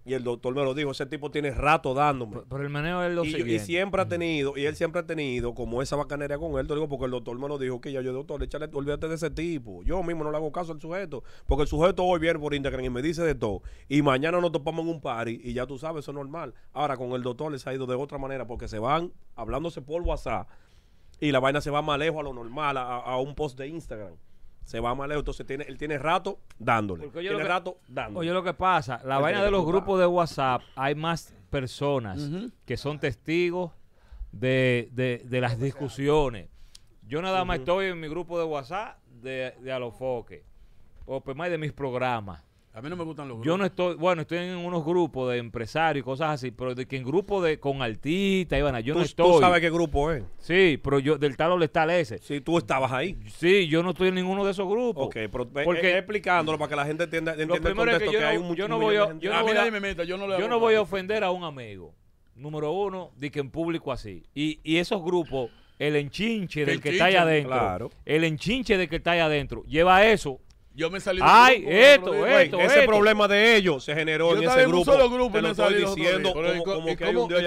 Y el doctor me lo dijo, ese tipo tiene rato dándome. Pero el manejo él lo y, y siempre ha tenido, y él siempre ha tenido como esa bacanería con él, te digo, porque el doctor me lo dijo, que ya yo, doctor, échale, olvídate de ese tipo. Yo mismo no le hago caso al sujeto, porque el sujeto hoy viene por Instagram y me dice de todo. Y mañana nos topamos en un party y ya tú sabes, eso es normal. Ahora con el doctor les ha ido de otra manera, porque se van hablándose por WhatsApp y la vaina se va más lejos a lo normal, a un post de Instagram se va más Entonces tiene, él tiene rato dándole. Porque rato dándole. Oye, lo que pasa, la vaina de los grupos de WhatsApp, hay más personas que son testigos de, las discusiones. Yo nada más estoy en mi grupo de WhatsApp de, de Alofoque, o de mis programas. A mí no me gustan los grupos. Yo no estoy, bueno, estoy en unos grupos de empresarios y cosas así, pero de que en grupo de con artistas, Ivana, yo no estoy. Tú sabes qué grupo es. Sí, pero yo del tal o tal ese. Sí, tú estabas ahí. Sí, yo no estoy en ninguno de esos grupos. Ok, pero porque, eh, explicándolo para que la gente entienda, que, yo yo no voy a, yo no ofender a un amigo. Número uno, de que en público así. Y, esos grupos, el enchinche del que, está ahí adentro. El enchinche del que está ahí adentro. Lleva eso yo me salí. Ay, esto, esto, Ese problema de ellos se generó en ese grupo. Yo grupo grupos diciendo.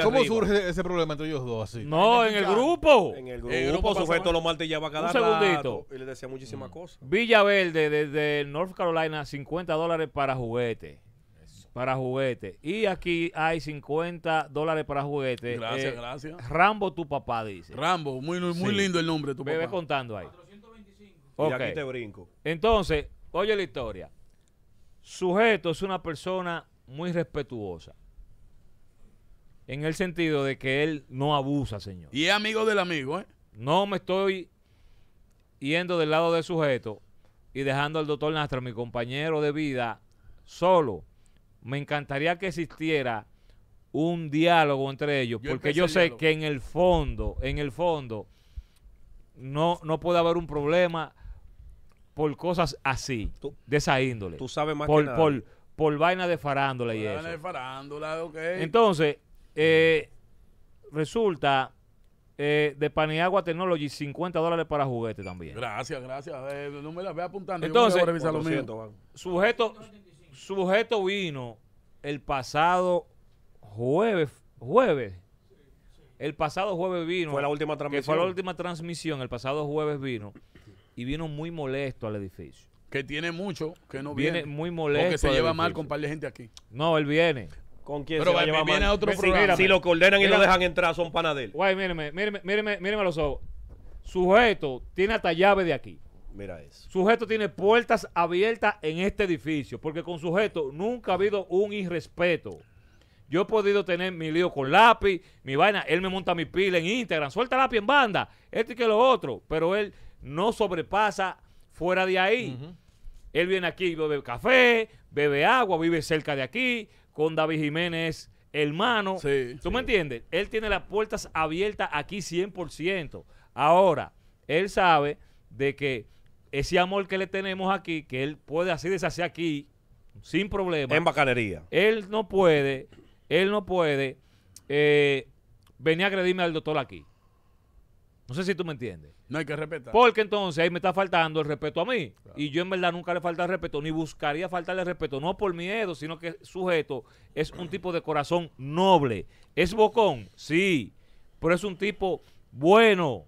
cómo, surge ese problema entre ellos dos así? No, en el grupo. En el grupo. El grupo sujeto va a cada un segundito. y le decía muchísimas mm. cosas. Villaverde desde North Carolina 50 dólares para juguete. Para juguete. Y aquí hay 50 dólares para juguete. Gracias, eh, gracias. Rambo, tu papá, dice. Rambo, muy, muy lindo el nombre tu papá. papá. Me contando ahí. Y aquí te brinco. Entonces, oye la historia. Sujeto es una persona muy respetuosa. En el sentido de que él no abusa, señor. Y es amigo del amigo, ¿eh? No me estoy yendo del lado del sujeto y dejando al doctor Nastra, mi compañero de vida, solo. Me encantaría que existiera un diálogo entre ellos, porque yo sé que en el fondo, en el fondo, no, no puede haber un problema por cosas así, de esa índole. Tú sabes más por, que nada. Por, por vaina de farándula y eso. farándula, ok. Entonces, eh, resulta eh, de Paniagua Technology 50 dólares para juguete también. Gracias, gracias. no me la ve apuntando. Entonces, Sujeto, sujeto vino el pasado jueves, jueves. El pasado jueves vino. Fue la última transmisión. fue la última transmisión. El pasado jueves vino y vino muy molesto al edificio. Que tiene mucho, que no viene. Viene muy molesto. Porque se lleva mal con un par de gente aquí. No, él viene. ¿Con quién se va a llevar viene a otro si, lo condenan y lo dejan entrar, son panaderos. Güey, míreme, míreme, míreme, los ojos. Sujeto tiene hasta llave de aquí. Mira eso. Sujeto tiene puertas abiertas en este edificio, porque con sujeto nunca ha habido un irrespeto. Yo he podido tener mi lío con lápiz, mi vaina, él me monta mi pila en Instagram, suelta lápiz en banda, este que lo otro, pero él no sobrepasa fuera de ahí. Él viene aquí, bebe café, bebe agua, vive cerca de aquí, con David Jiménez, hermano. ¿Tú me entiendes? Él tiene las puertas abiertas aquí 100%. Ahora, él sabe de que ese amor que le tenemos aquí, que él puede así deshacer aquí, sin problema. En bacanería. Él no puede, él no puede eh, venir a agredirme al doctor aquí. No sé si tú me entiendes. No hay que respetar. Porque entonces ahí me está faltando el respeto a mí. Y yo en verdad nunca le falta el respeto, ni buscaría faltarle respeto, no por miedo, sino que sujeto es un tipo de corazón noble. ¿Es bocón? Sí, pero es un tipo bueno.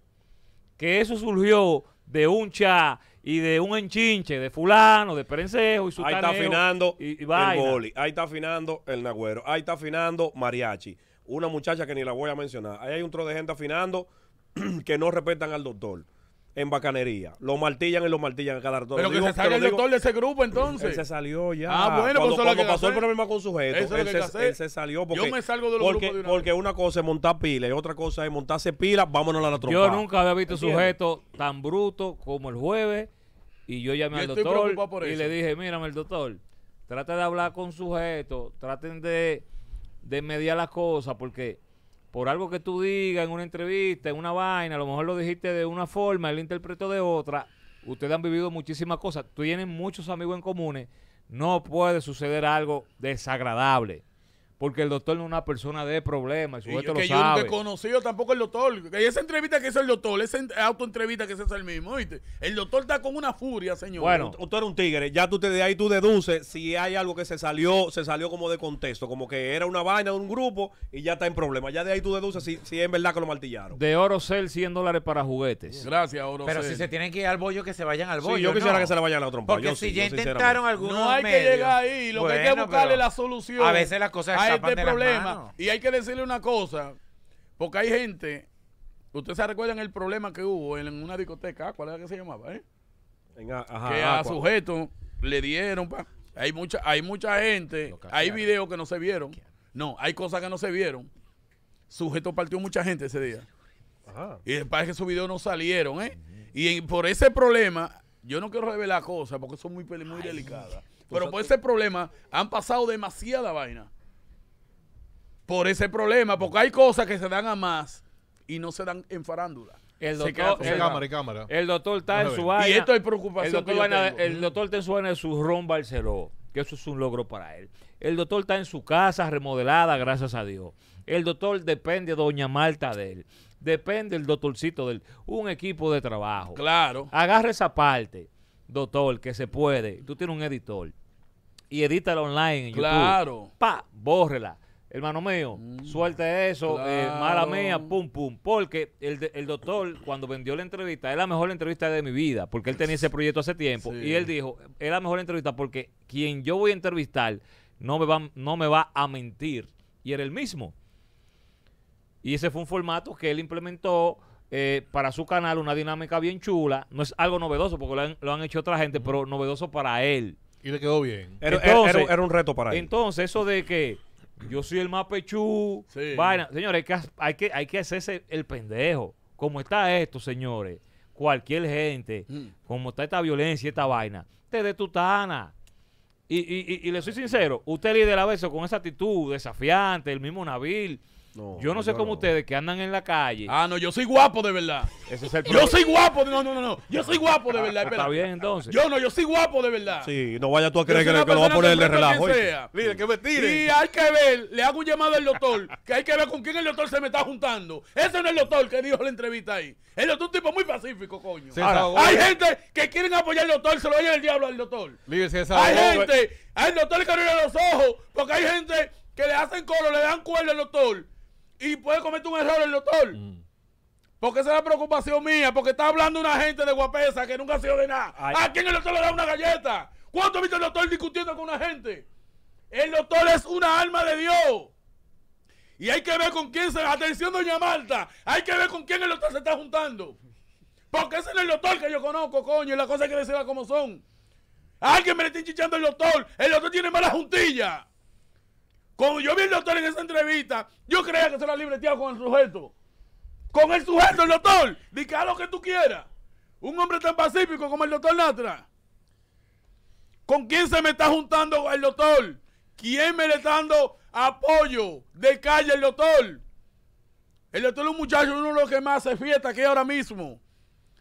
Que eso surgió de un cha y de un enchinche de fulano, de perencejo y su Ahí está afinando el Ahí está afinando el nagüero. Ahí está afinando mariachi. Una muchacha que ni la voy a mencionar. Ahí hay un tro de gente afinando (clears throat) que no respetan al doctor en bacanería. Lo martillan y lo martillan a cada rato. Pero que se salió el doctor de ese grupo entonces. Él se salió ya. Ah, bueno, pues cuando, que pasó el problema con sujeto, él, se, él se, salió porque, Yo me salgo de los grupos de una porque una cosa es montar pila y otra cosa es montarse pila, vámonos a la trompa. Yo nunca había visto sujeto tan bruto como el jueves y yo llamé al doctor y le dije, "Mírame el doctor, trate de hablar con sujeto, traten de de mediar las cosas porque por algo que tú digas en una entrevista, en una vaina, a lo mejor lo dijiste de una forma, él interpretó de otra. Ustedes han vivido muchísimas cosas. Tienen muchos amigos en comunes. No puede suceder algo desagradable porque el doctor no es una persona de problemas. Y yo, lo que yo te he conocido tampoco el doctor. Esa entrevista que es el doctor, esa autoentrevista que es el mismo, El doctor está con una furia, señor. Bueno, usted era un tigre. Ya tú de ahí tú deduces si hay algo que se salió, se salió como de contexto, como que era una vaina de un grupo y ya está en problema Ya de ahí tú deduces si, si es verdad que lo martillaron. De oro cel 100 dólares para juguetes. Gracias, oro Pero si se tienen que ir al bollo, que se vayan al bollo. Sí, yo quisiera que se le vayan a otro Porque si ya intentaron algunos No hay que llegar ahí. Lo que hay que buscarle la solución. A veces las cosas problema. Y hay que decirle una cosa, porque hay gente, ustedes se recuerdan el problema que hubo en una discoteca, ah, ¿cuál era que se llamaba? Eh? ajá, que a, sujeto le dieron, hay mucha, hay mucha gente, hay videos que no se vieron, no, hay cosas que no se vieron. Sujeto partió mucha gente ese día. Y parece que sus videos no salieron, ¿eh? Y por ese problema, yo no quiero revelar cosas porque son muy, muy delicadas. Pero por ese problema han pasado demasiada vaina por ese problema, porque hay cosas que se dan a más y no se dan en farándula. El doctor, el, cámara, el doctor está en su área. Y esto es preocupación. El doctor, el está en su su ron Barceló, que eso es un logro para él. El doctor está en su casa remodelada, gracias a Dios. El doctor depende, de doña Marta, de él. Depende el doctorcito de él. Un equipo de trabajo. Claro. Agarra esa parte, doctor, que se puede. Tú tienes un editor. Y edítala online en claro. YouTube. Claro. Pa, bórrela hermano mío, suerte mm. suelta eso, eh, mala mía, pum, pum. Porque el, doctor, cuando vendió la entrevista, es la mejor entrevista de mi vida, porque él tenía ese proyecto hace tiempo, y él dijo, es la mejor entrevista porque quien yo voy a entrevistar no me va, no me va a mentir. Y era el mismo. Y ese fue un formato que él implementó eh, para su canal, una dinámica bien chula. No es algo novedoso porque lo han, hecho otra gente, pero novedoso para él. Y le quedó bien. era, un reto para él. Entonces, eso de que yo soy el más pechú. Señores, hay que, hay, que, hacerse el pendejo. Como está esto, señores, cualquier gente, mm. como está esta violencia, esta vaina, te de tutana. Y, y, le soy sincero, usted lidera eso con esa actitud desafiante, el mismo Nabil yo no sé cómo ustedes que andan en la calle. Ah, no, yo soy guapo de verdad. yo soy guapo. No, no, no, no. Yo soy guapo de ah, verdad. Está bien, entonces. Yo no, yo soy guapo de verdad. Sí, no vaya tú a creer que, lo va a poner de relajo. Mire, que me tire. Sí, hay que ver. Le hago un llamado al doctor. Que hay que ver con quién el doctor se me está juntando. Ese no es el doctor que dijo la entrevista ahí. El doctor es un tipo muy pacífico, coño. hay gente que quieren apoyar al doctor. Se lo oye el diablo al doctor. Hay gente, pues. hay gente. Al doctor que abre los ojos. Porque hay gente que le hacen coro, le dan cuerda al doctor y puede cometer un error el doctor. Mm. Porque esa es la preocupación mía, porque está hablando una gente de guapesa que nunca ha sido de nada. ¿A quién el doctor le da una galleta? ¿Cuánto ha visto el doctor discutiendo con una gente? El doctor es una alma de Dios. Y hay que ver con quién se... Atención, doña Marta. Hay que ver con quién el doctor se está juntando. Porque ese es el doctor que yo conozco, coño. Y las cosas que decirlas como son. alguien me le está chichando el doctor. El doctor tiene mala juntilla cuando yo vi el doctor en esa entrevista, yo creía que se la tía con el sujeto. Con el sujeto, el doctor. Dice, lo que tú quieras. Un hombre tan pacífico como el doctor Natra ¿Con quién se me está juntando el doctor? ¿Quién me le está dando apoyo de calle el doctor? El doctor es un muchacho, uno de los que más se fiesta que ahora mismo.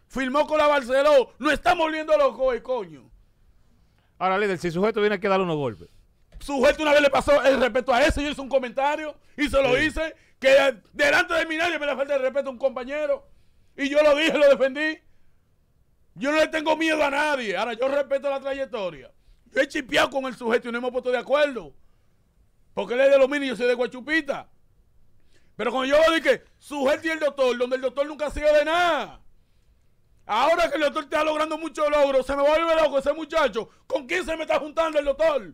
Firmó con la Barcelona. No estamos los los coño. Ahora, líder, si el sujeto viene a quedar unos golpes Sujeto una vez le pasó el respeto a ese, yo hice un comentario y se lo hice, que delante de mi nadie me da falta el respeto a un compañero. Y yo lo dije, lo defendí. Yo no le tengo miedo a nadie. Ahora, yo respeto la trayectoria. Yo he chipeado con el sujeto y no hemos puesto de acuerdo. Porque él es de los mini y yo soy de Guachupita. Pero cuando yo dije, sujeto y el doctor, donde el doctor nunca ha sido de nada. Ahora que el doctor está logrando muchos logros, se me vuelve loco ese muchacho. ¿Con quién se me está juntando el doctor?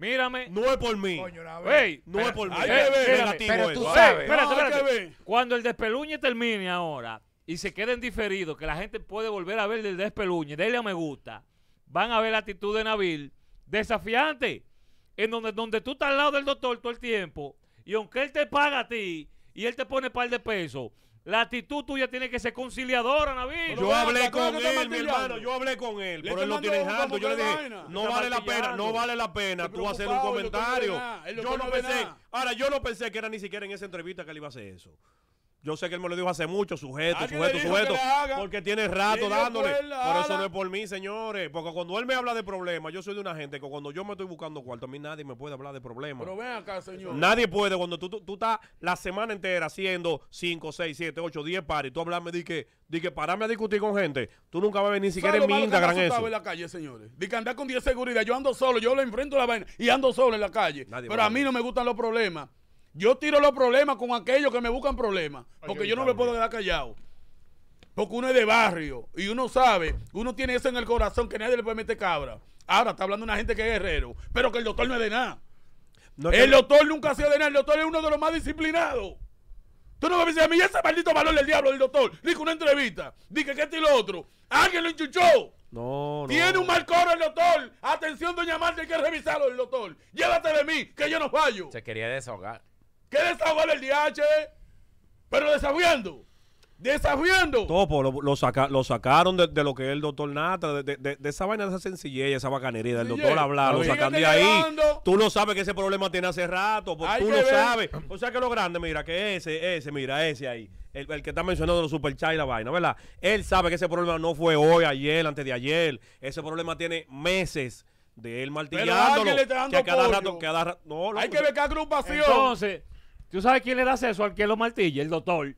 Mírame. No es por mí. no es por mí. Hay que ver Pero tú sabes. espérate, Cuando el despeluñe termine ahora y se queden diferidos, que la gente puede volver a ver el despeluñe, dele a me gusta. Van a ver la actitud de Nabil desafiante. En donde, donde tú estás al lado del doctor todo el tiempo y aunque él te paga a ti y él te pone par de pesos, la actitud tuya tiene que ser conciliadora, Naví. Yo hablé con él, mi hermano. Yo hablé con él. Pero él no tiene harto. Yo le dije, no vale la pena, no vale la pena tú hacer un comentario. Yo no pensé, ahora yo no pensé que era ni siquiera en esa entrevista que él iba a hacer eso. Yo sé que él me lo dijo hace mucho, sujeto, sujeto, sujeto. Porque tiene rato dándole. Por eso no es por mí, señores. Porque cuando él me habla de problemas, yo soy de una gente que cuando yo me estoy buscando cuarto, a mí nadie me puede hablar de problemas. Pero ven acá, señor. Nadie puede. Cuando tú, tú, estás la semana entera haciendo 5, 6, 7, 8, 10 pares, tú hablarme de que, de que pararme a discutir con gente. Tú nunca vas a venir, ni siquiera en mi Instagram eso. en la calle, señores. De que andar con 10 seguridad. Yo ando solo, yo le enfrento la vaina y ando solo en la calle. Pero a mí no me gustan los problemas. Yo tiro los problemas con aquellos que me buscan problemas, porque yo no me puedo quedar callado. Porque uno es de barrio y uno sabe, uno tiene eso en el corazón que nadie le puede meter cabra. Ahora está hablando una gente que es guerrero, pero que el doctor no es de nada. el doctor nunca ha sido de nada, el doctor es uno de los más disciplinados. Tú no me dices a mí, ese maldito valor del diablo del doctor. Dijo una entrevista, dije que este y lo otro. Alguien lo enchuchó. No, no. Tiene un mal coro el doctor. Atención, doña Marta, hay que revisarlo el doctor. Llévate de mí, que yo no fallo. Se quería desahogar que desahogar el DH, pero desafiando. Desafiando. Topo, lo, sacaron de, lo que es el doctor Nata, de, esa vaina, de esa sencillez, esa bacanería del doctor hablar, lo sacaron de ahí. Tú lo sabes que ese problema tiene hace rato, pues tú lo sabes. O sea que lo grande, mira, que ese, ese, mira, ese ahí. El, que está mencionando los superchats y la vaina, ¿verdad? Él sabe que ese problema no fue hoy, ayer, antes de ayer. Ese problema tiene meses de él martillándolo. Pero, que cada rato, cada No, Hay que ver qué agrupación. Entonces, ¿Tú sabes quién le da acceso al que lo martilla? El doctor.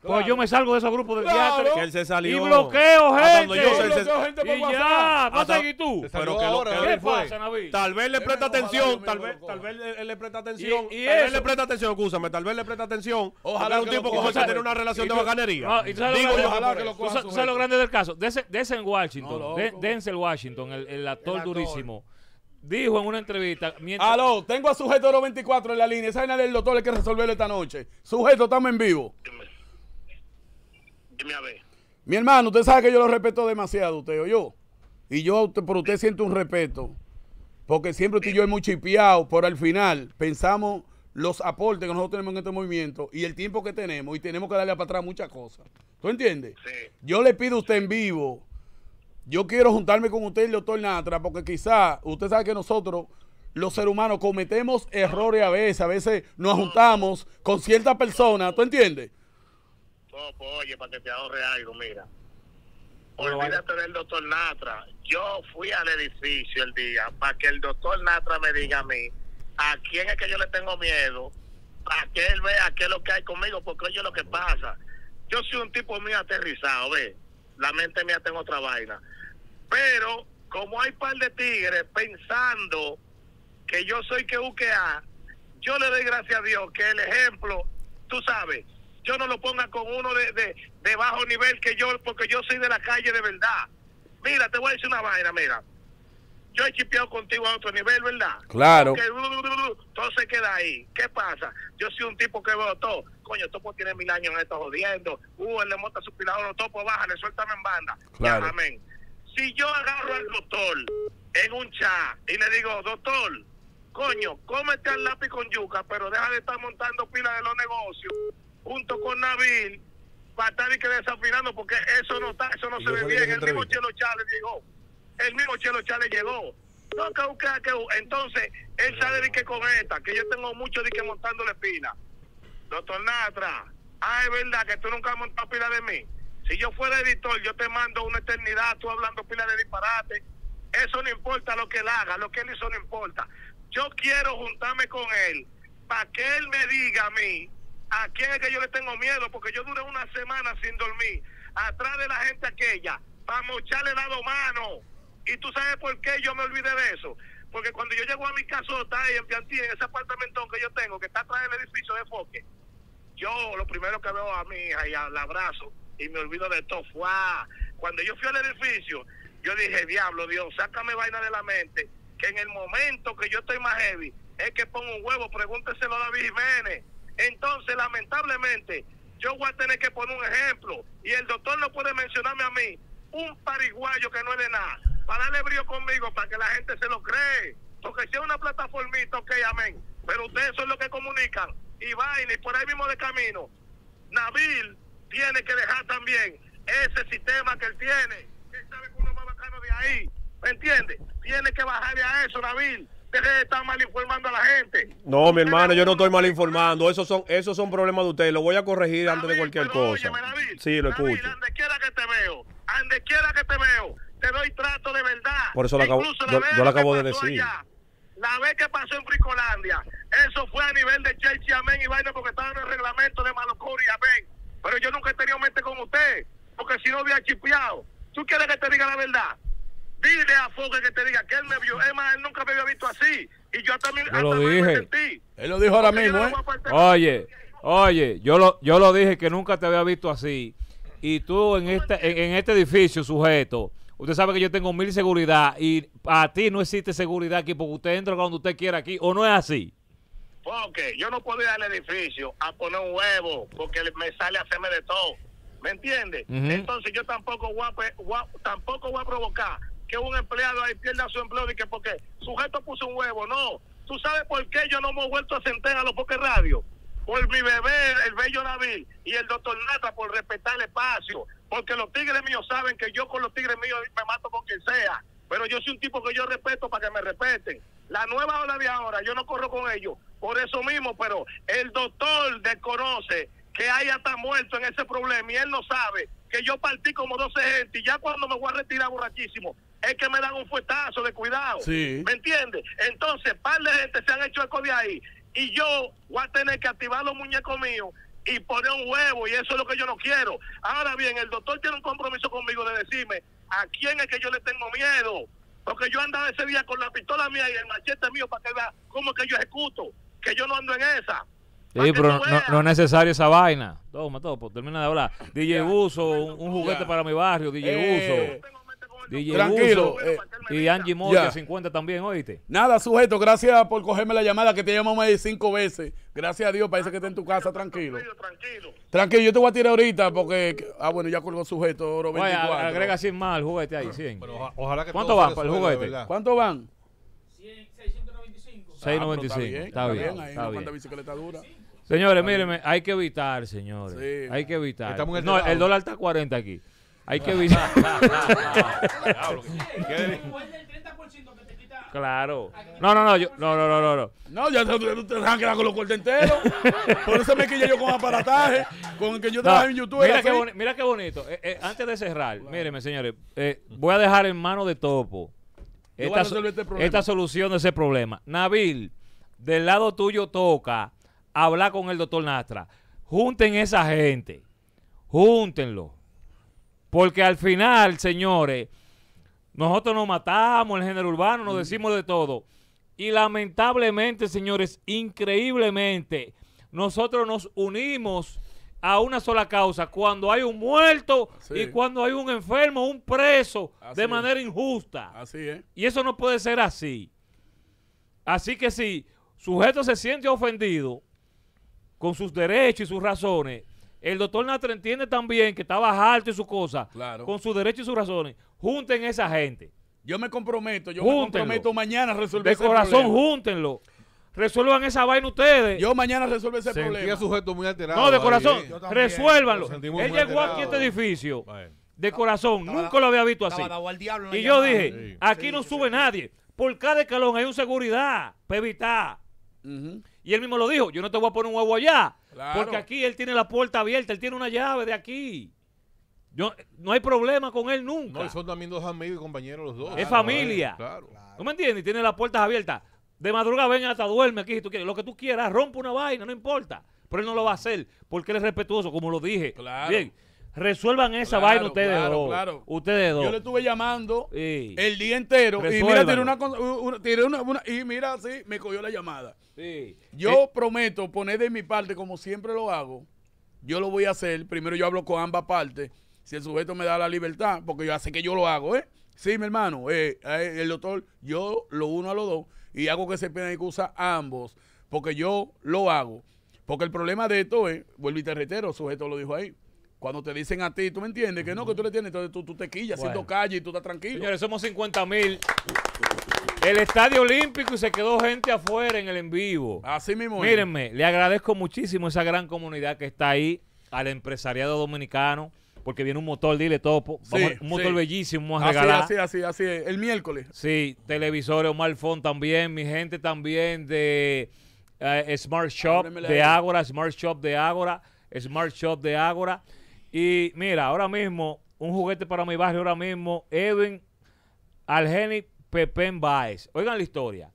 Pues yo me salgo de esos grupos de teatro. Que se salió. Y bloqueo gente. y ya, vas a tú. Pero que ¿Qué pasa, Naví? Tal vez le presta atención. Tal vez, tal vez él le presta atención. Y, tal vez le presta atención, escúchame. Tal vez le presta atención. Ojalá un tipo como ese tener una relación de bacanería. Ah, Digo yo, ojalá que lo coja. ¿Sabes lo grande del caso? en Washington. Denzel Washington, el actor durísimo dijo en una entrevista. Aló, tengo a Sujeto 94 en la línea. Esa la del doctor hay que resolverlo esta noche. Sujeto, estamos en vivo. Dime. a ver. Mi hermano, usted sabe que yo lo respeto demasiado, usted o yo. Y yo por usted siento un respeto. Porque siempre usted y yo hemos chipeado, pero al final pensamos los aportes que nosotros tenemos en este movimiento y el tiempo que tenemos y tenemos que darle para atrás muchas cosas. ¿Tú entiendes? Sí. Yo le pido a usted en vivo yo quiero juntarme con usted, el doctor Natra, porque quizá usted sabe que nosotros, los seres humanos, cometemos errores a veces. A veces nos juntamos con ciertas personas, ¿tú entiendes? Pues, oye, para que te ahorre algo, mira. Olvídate del doctor Natra. Yo fui al edificio el día para que el doctor Natra me diga a mí a quién es que yo le tengo miedo, para que él vea qué es lo que hay conmigo, porque oye lo que pasa. Yo soy un tipo muy aterrizado, ¿ves? la mente mía tengo otra vaina. Pero como hay par de tigres pensando que yo soy que UQA, yo le doy gracias a Dios que el ejemplo, tú sabes, yo no lo ponga con uno de, de, de bajo nivel que yo, porque yo soy de la calle de verdad. Mira, te voy a decir una vaina, mira yo he chipeado contigo a otro nivel, ¿verdad? Claro. entonces todo se queda ahí. ¿Qué pasa? Yo soy un tipo que veo todo. Coño, Topo tiene mil años en esto jodiendo. Uh, él le monta su pilador, Topo, bájale, suéltame en banda. Claro. amén. Si yo agarro al doctor en un chat y le digo, doctor, coño, cómete al lápiz con yuca, pero deja de estar montando pila de los negocios junto con Nabil para estar y que desafinando porque eso no está, eso no se ve bien. El tipo Chelo Chávez dijo, el mismo Chelo Chávez llegó. No, entonces él sale de que con esta, que yo tengo mucho de que montando la espina. Doctor Natra, ah, es verdad que tú nunca has montado pila de mí. Si yo fuera editor, yo te mando una eternidad, tú hablando pila de disparate. Eso no importa lo que él haga, lo que él hizo no importa. Yo quiero juntarme con él para que él me diga a mí a quién es que yo le tengo miedo, porque yo duré una semana sin dormir, atrás de la gente aquella, para mocharle dado mano ¿Y tú sabes por qué yo me olvidé de eso? Porque cuando yo llego a mi casota ahí en en ese apartamento que yo tengo, que está atrás del edificio de Foque, yo lo primero que veo a mi hija y al abrazo y me olvido de todo cuando yo fui al edificio, yo dije, diablo, Dios, sácame vaina de la mente, que en el momento que yo estoy más heavy, es que pongo un huevo, pregúnteselo a David Jiménez. Entonces, lamentablemente, yo voy a tener que poner un ejemplo. Y el doctor no puede mencionarme a mí, un pariguayo que no es de nada, para darle brío conmigo, para que la gente se lo cree. Porque si es una plataformita, ok, amén. Pero ustedes son los que comunican. Y vaina, y por ahí mismo de camino. Nabil tiene que dejar también ese sistema que él tiene. sabe que uno más bacano de ahí. ¿Me entiendes? Tiene que bajar a eso, Nabil. Deje de mal informando a la gente. No, mi hermano, yo no estoy mal informando. Esos son, esos son problemas de ustedes. Lo voy a corregir antes de cualquier cosa. sí, lo escucho. que te veo, ande que te veo, te doy trato de verdad. Por eso lo acabo, de decir. la vez que pasó en Fricolandia, eso fue a nivel de Chelsea, amén, y vaina, porque estaba en el reglamento de y amén. Pero yo nunca he tenido mente con usted, porque si no había chipeado. ¿Tú quieres que te diga la verdad? Dile a Foque que te diga que él me vio. Es más, él nunca me había visto así. Y yo también lo dije. Él lo dijo ahora mismo, ¿eh? oye, oye, yo lo, yo lo dije que nunca te había visto así. Y tú en este, en este edificio, sujeto, Usted sabe que yo tengo mil seguridad y a ti no existe seguridad aquí porque usted entra cuando usted quiera aquí, ¿o no es así? Porque yo no puedo ir al edificio a poner un huevo porque me sale a hacerme de todo. ¿Me entiende? Entonces yo tampoco voy, a, tampoco voy a provocar que un empleado ahí pierda su empleo y que porque sujeto puso un huevo. No, ¿tú sabes por qué yo no me he vuelto a sentar a los Poker Radio? Por mi bebé, el bello David y el doctor Nata, por respetar el espacio porque los tigres míos saben que yo con los tigres míos me mato con quien sea, pero yo soy un tipo que yo respeto para que me respeten. La nueva ola de ahora, yo no corro con ellos, por eso mismo, pero el doctor desconoce que haya hasta muerto en ese problema y él no sabe que yo partí como 12 gente y ya cuando me voy a retirar borraquísimo, es que me dan un fuetazo de cuidado. ¿Me entiendes? Entonces, par de gente se han hecho el de ahí y yo voy a tener que activar los muñecos míos y poner un huevo, y eso es lo que yo no quiero. Ahora bien, el doctor tiene un compromiso conmigo de decirme a quién es que yo le tengo miedo, porque yo andaba ese día con la pistola mía y el machete mío para que vea cómo es que yo ejecuto, que yo no ando en esa. Sí, pero no, es necesario esa vaina. Toma, pues termina de hablar. DJ uso un, juguete para mi barrio, DJ eh, uso Tranquilo. Eh, y Angie Moya, 50 también, oíste. Nada, sujeto, gracias por cogerme la llamada que te llamamos ahí cinco veces. Gracias a Dios, parece que está en tu casa, tranquilo. Tranquilo, tranquilo yo te voy a tirar ahorita porque. Ah, bueno, ya colgó sujeto, oro 24. agrega sin más juguete ahí, 100. Pero, ojalá que ¿Cuánto van para el juguete? ¿Cuánto van? 695. 695. Ah, está bien. Está bien. bicicleta dura? Señores, mírenme, hay que evitar, señores. Sí, hay que evitar. No, el dólar está 40 aquí. Hay que visitar (laughs) Claro. No, no, no, yo, no, no, no, no, no. No, ya te, te, te dejan con los cuartos enteros. Por eso me quillé yo con aparataje, con el que yo trabajé en YouTube. Mira qué, bonito. Eh, eh, antes de cerrar, claro. señores, eh, voy a dejar en mano de Topo esta, este esta, solución de ese problema. Nabil, del lado tuyo toca hablar con el doctor Nastra. Junten esa gente. Júntenlo. Porque al final, señores, nosotros nos matamos, el género urbano, nos mm. decimos de todo. Y lamentablemente, señores, increíblemente, nosotros nos unimos a una sola causa, cuando hay un muerto y cuando hay un enfermo, un preso, de manera injusta. Así es. Y eso no puede ser así. Así que si sujeto se siente ofendido con sus derechos y sus razones, el doctor Natre entiende también que estaba alto y su cosa, con sus derechos y sus razones. Junten esa gente. Yo me comprometo, yo júntenlo. me comprometo mañana a resolver De corazón, júntenlo. Resuelvan esa vaina ustedes. Yo mañana resuelvo ese problema. sujeto muy alterado. No, de corazón, eh. resuélvanlo. Él llegó aquí a este edificio. De corazón, nunca lo había visto así. y yo dije, aquí no sube nadie. Por cada escalón hay un seguridad, para Y él mismo lo dijo, yo no te voy a poner un huevo allá. Porque aquí él tiene la puerta abierta, él tiene una llave de aquí. Yo, no hay problema con él nunca. No, son también dos amigos y compañeros los dos. es familia. Claro. ¿Tú me entiendes? Tiene las puertas abiertas. De madrugada venga hasta duerme aquí si tú quieres. Lo que tú quieras, rompe una vaina, no importa. Pero él no lo va a hacer porque él es respetuoso, como lo dije. Claro. Bien, Resuelvan esa vaina ustedes dos. Ustedes dos. Yo le estuve llamando el día entero. Y mira, tiré una, una, Y mira, sí, me cogió la llamada. Yo eh. prometo poner de mi parte, como siempre lo hago. Yo lo voy a hacer. Primero yo hablo con ambas partes. Si el sujeto me da la libertad, porque yo sé que yo lo hago, ¿eh? Sí, mi hermano. Eh, eh, el doctor, yo lo uno a los dos y hago que se pena y excusa a ambos. Porque yo lo hago. Porque el problema de esto es, vuelvo y te reitero, el sujeto lo dijo ahí cuando te dicen a ti, ¿tú me entiendes? Que no, que tú le tienes, entonces tú, te quillas haciendo calle y tú estás tranquilo. Señores, somos 50 mil. El Estadio Olímpico y se quedó gente afuera en el en vivo. Así mismo. Mírenme, le agradezco muchísimo esa gran comunidad que está ahí, al empresariado dominicano porque viene un motor, dile topo. un motor bellísimo, a regalar. Así, así, así, así, el miércoles. Sí, televisores, Omar también, mi gente también de eh, Smart Shop de Ágora, Smart Shop de Ágora, Smart Shop de Ágora. Y mira, ahora mismo, un juguete para mi barrio, ahora mismo, Edwin Algeni Pepén Baez. Oigan la historia.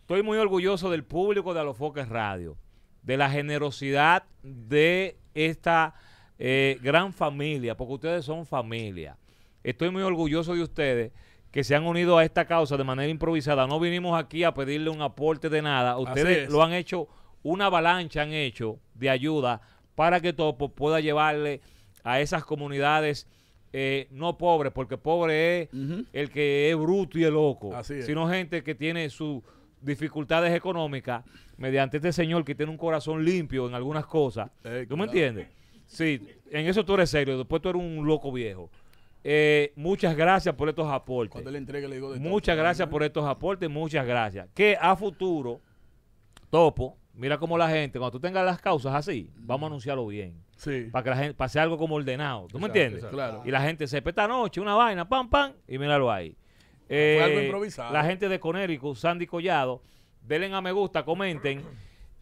Estoy muy orgulloso del público de Alofoques Radio, de la generosidad de esta eh, gran familia, porque ustedes son familia. Estoy muy orgulloso de ustedes que se han unido a esta causa de manera improvisada. No vinimos aquí a pedirle un aporte de nada. Ustedes lo han hecho, una avalancha han hecho de ayuda para que Topo pueda llevarle a esas comunidades eh, no pobres, porque pobre es el que es bruto y el loco, sino gente que tiene sus dificultades económicas mediante este señor que tiene un corazón limpio en algunas cosas. Eh, ¿Tú me entiendes? Sí, en eso tú eres serio, después tú eres un loco viejo. Eh, muchas gracias por estos aportes. muchas gracias por estos aportes, muchas gracias. Que a futuro, Topo, mira cómo la gente, cuando tú tengas las causas así, vamos a anunciarlo bien. Para que la gente, pase algo como ordenado. ¿Tú me entiendes? Claro. Y la gente se peta noche, una vaina, pam, pam, y míralo ahí. Ah, fue algo eh, improvisado. La gente de Conérico, Sandy Collado, denle a me gusta, comenten.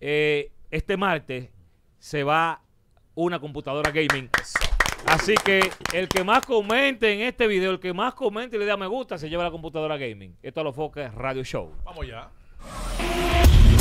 Eh, este martes se va una computadora gaming. Así que el que más comente en este video, el que más comente y le dé a me gusta, se lleva la computadora gaming. Esto a los Foques Radio Show. Vamos ya.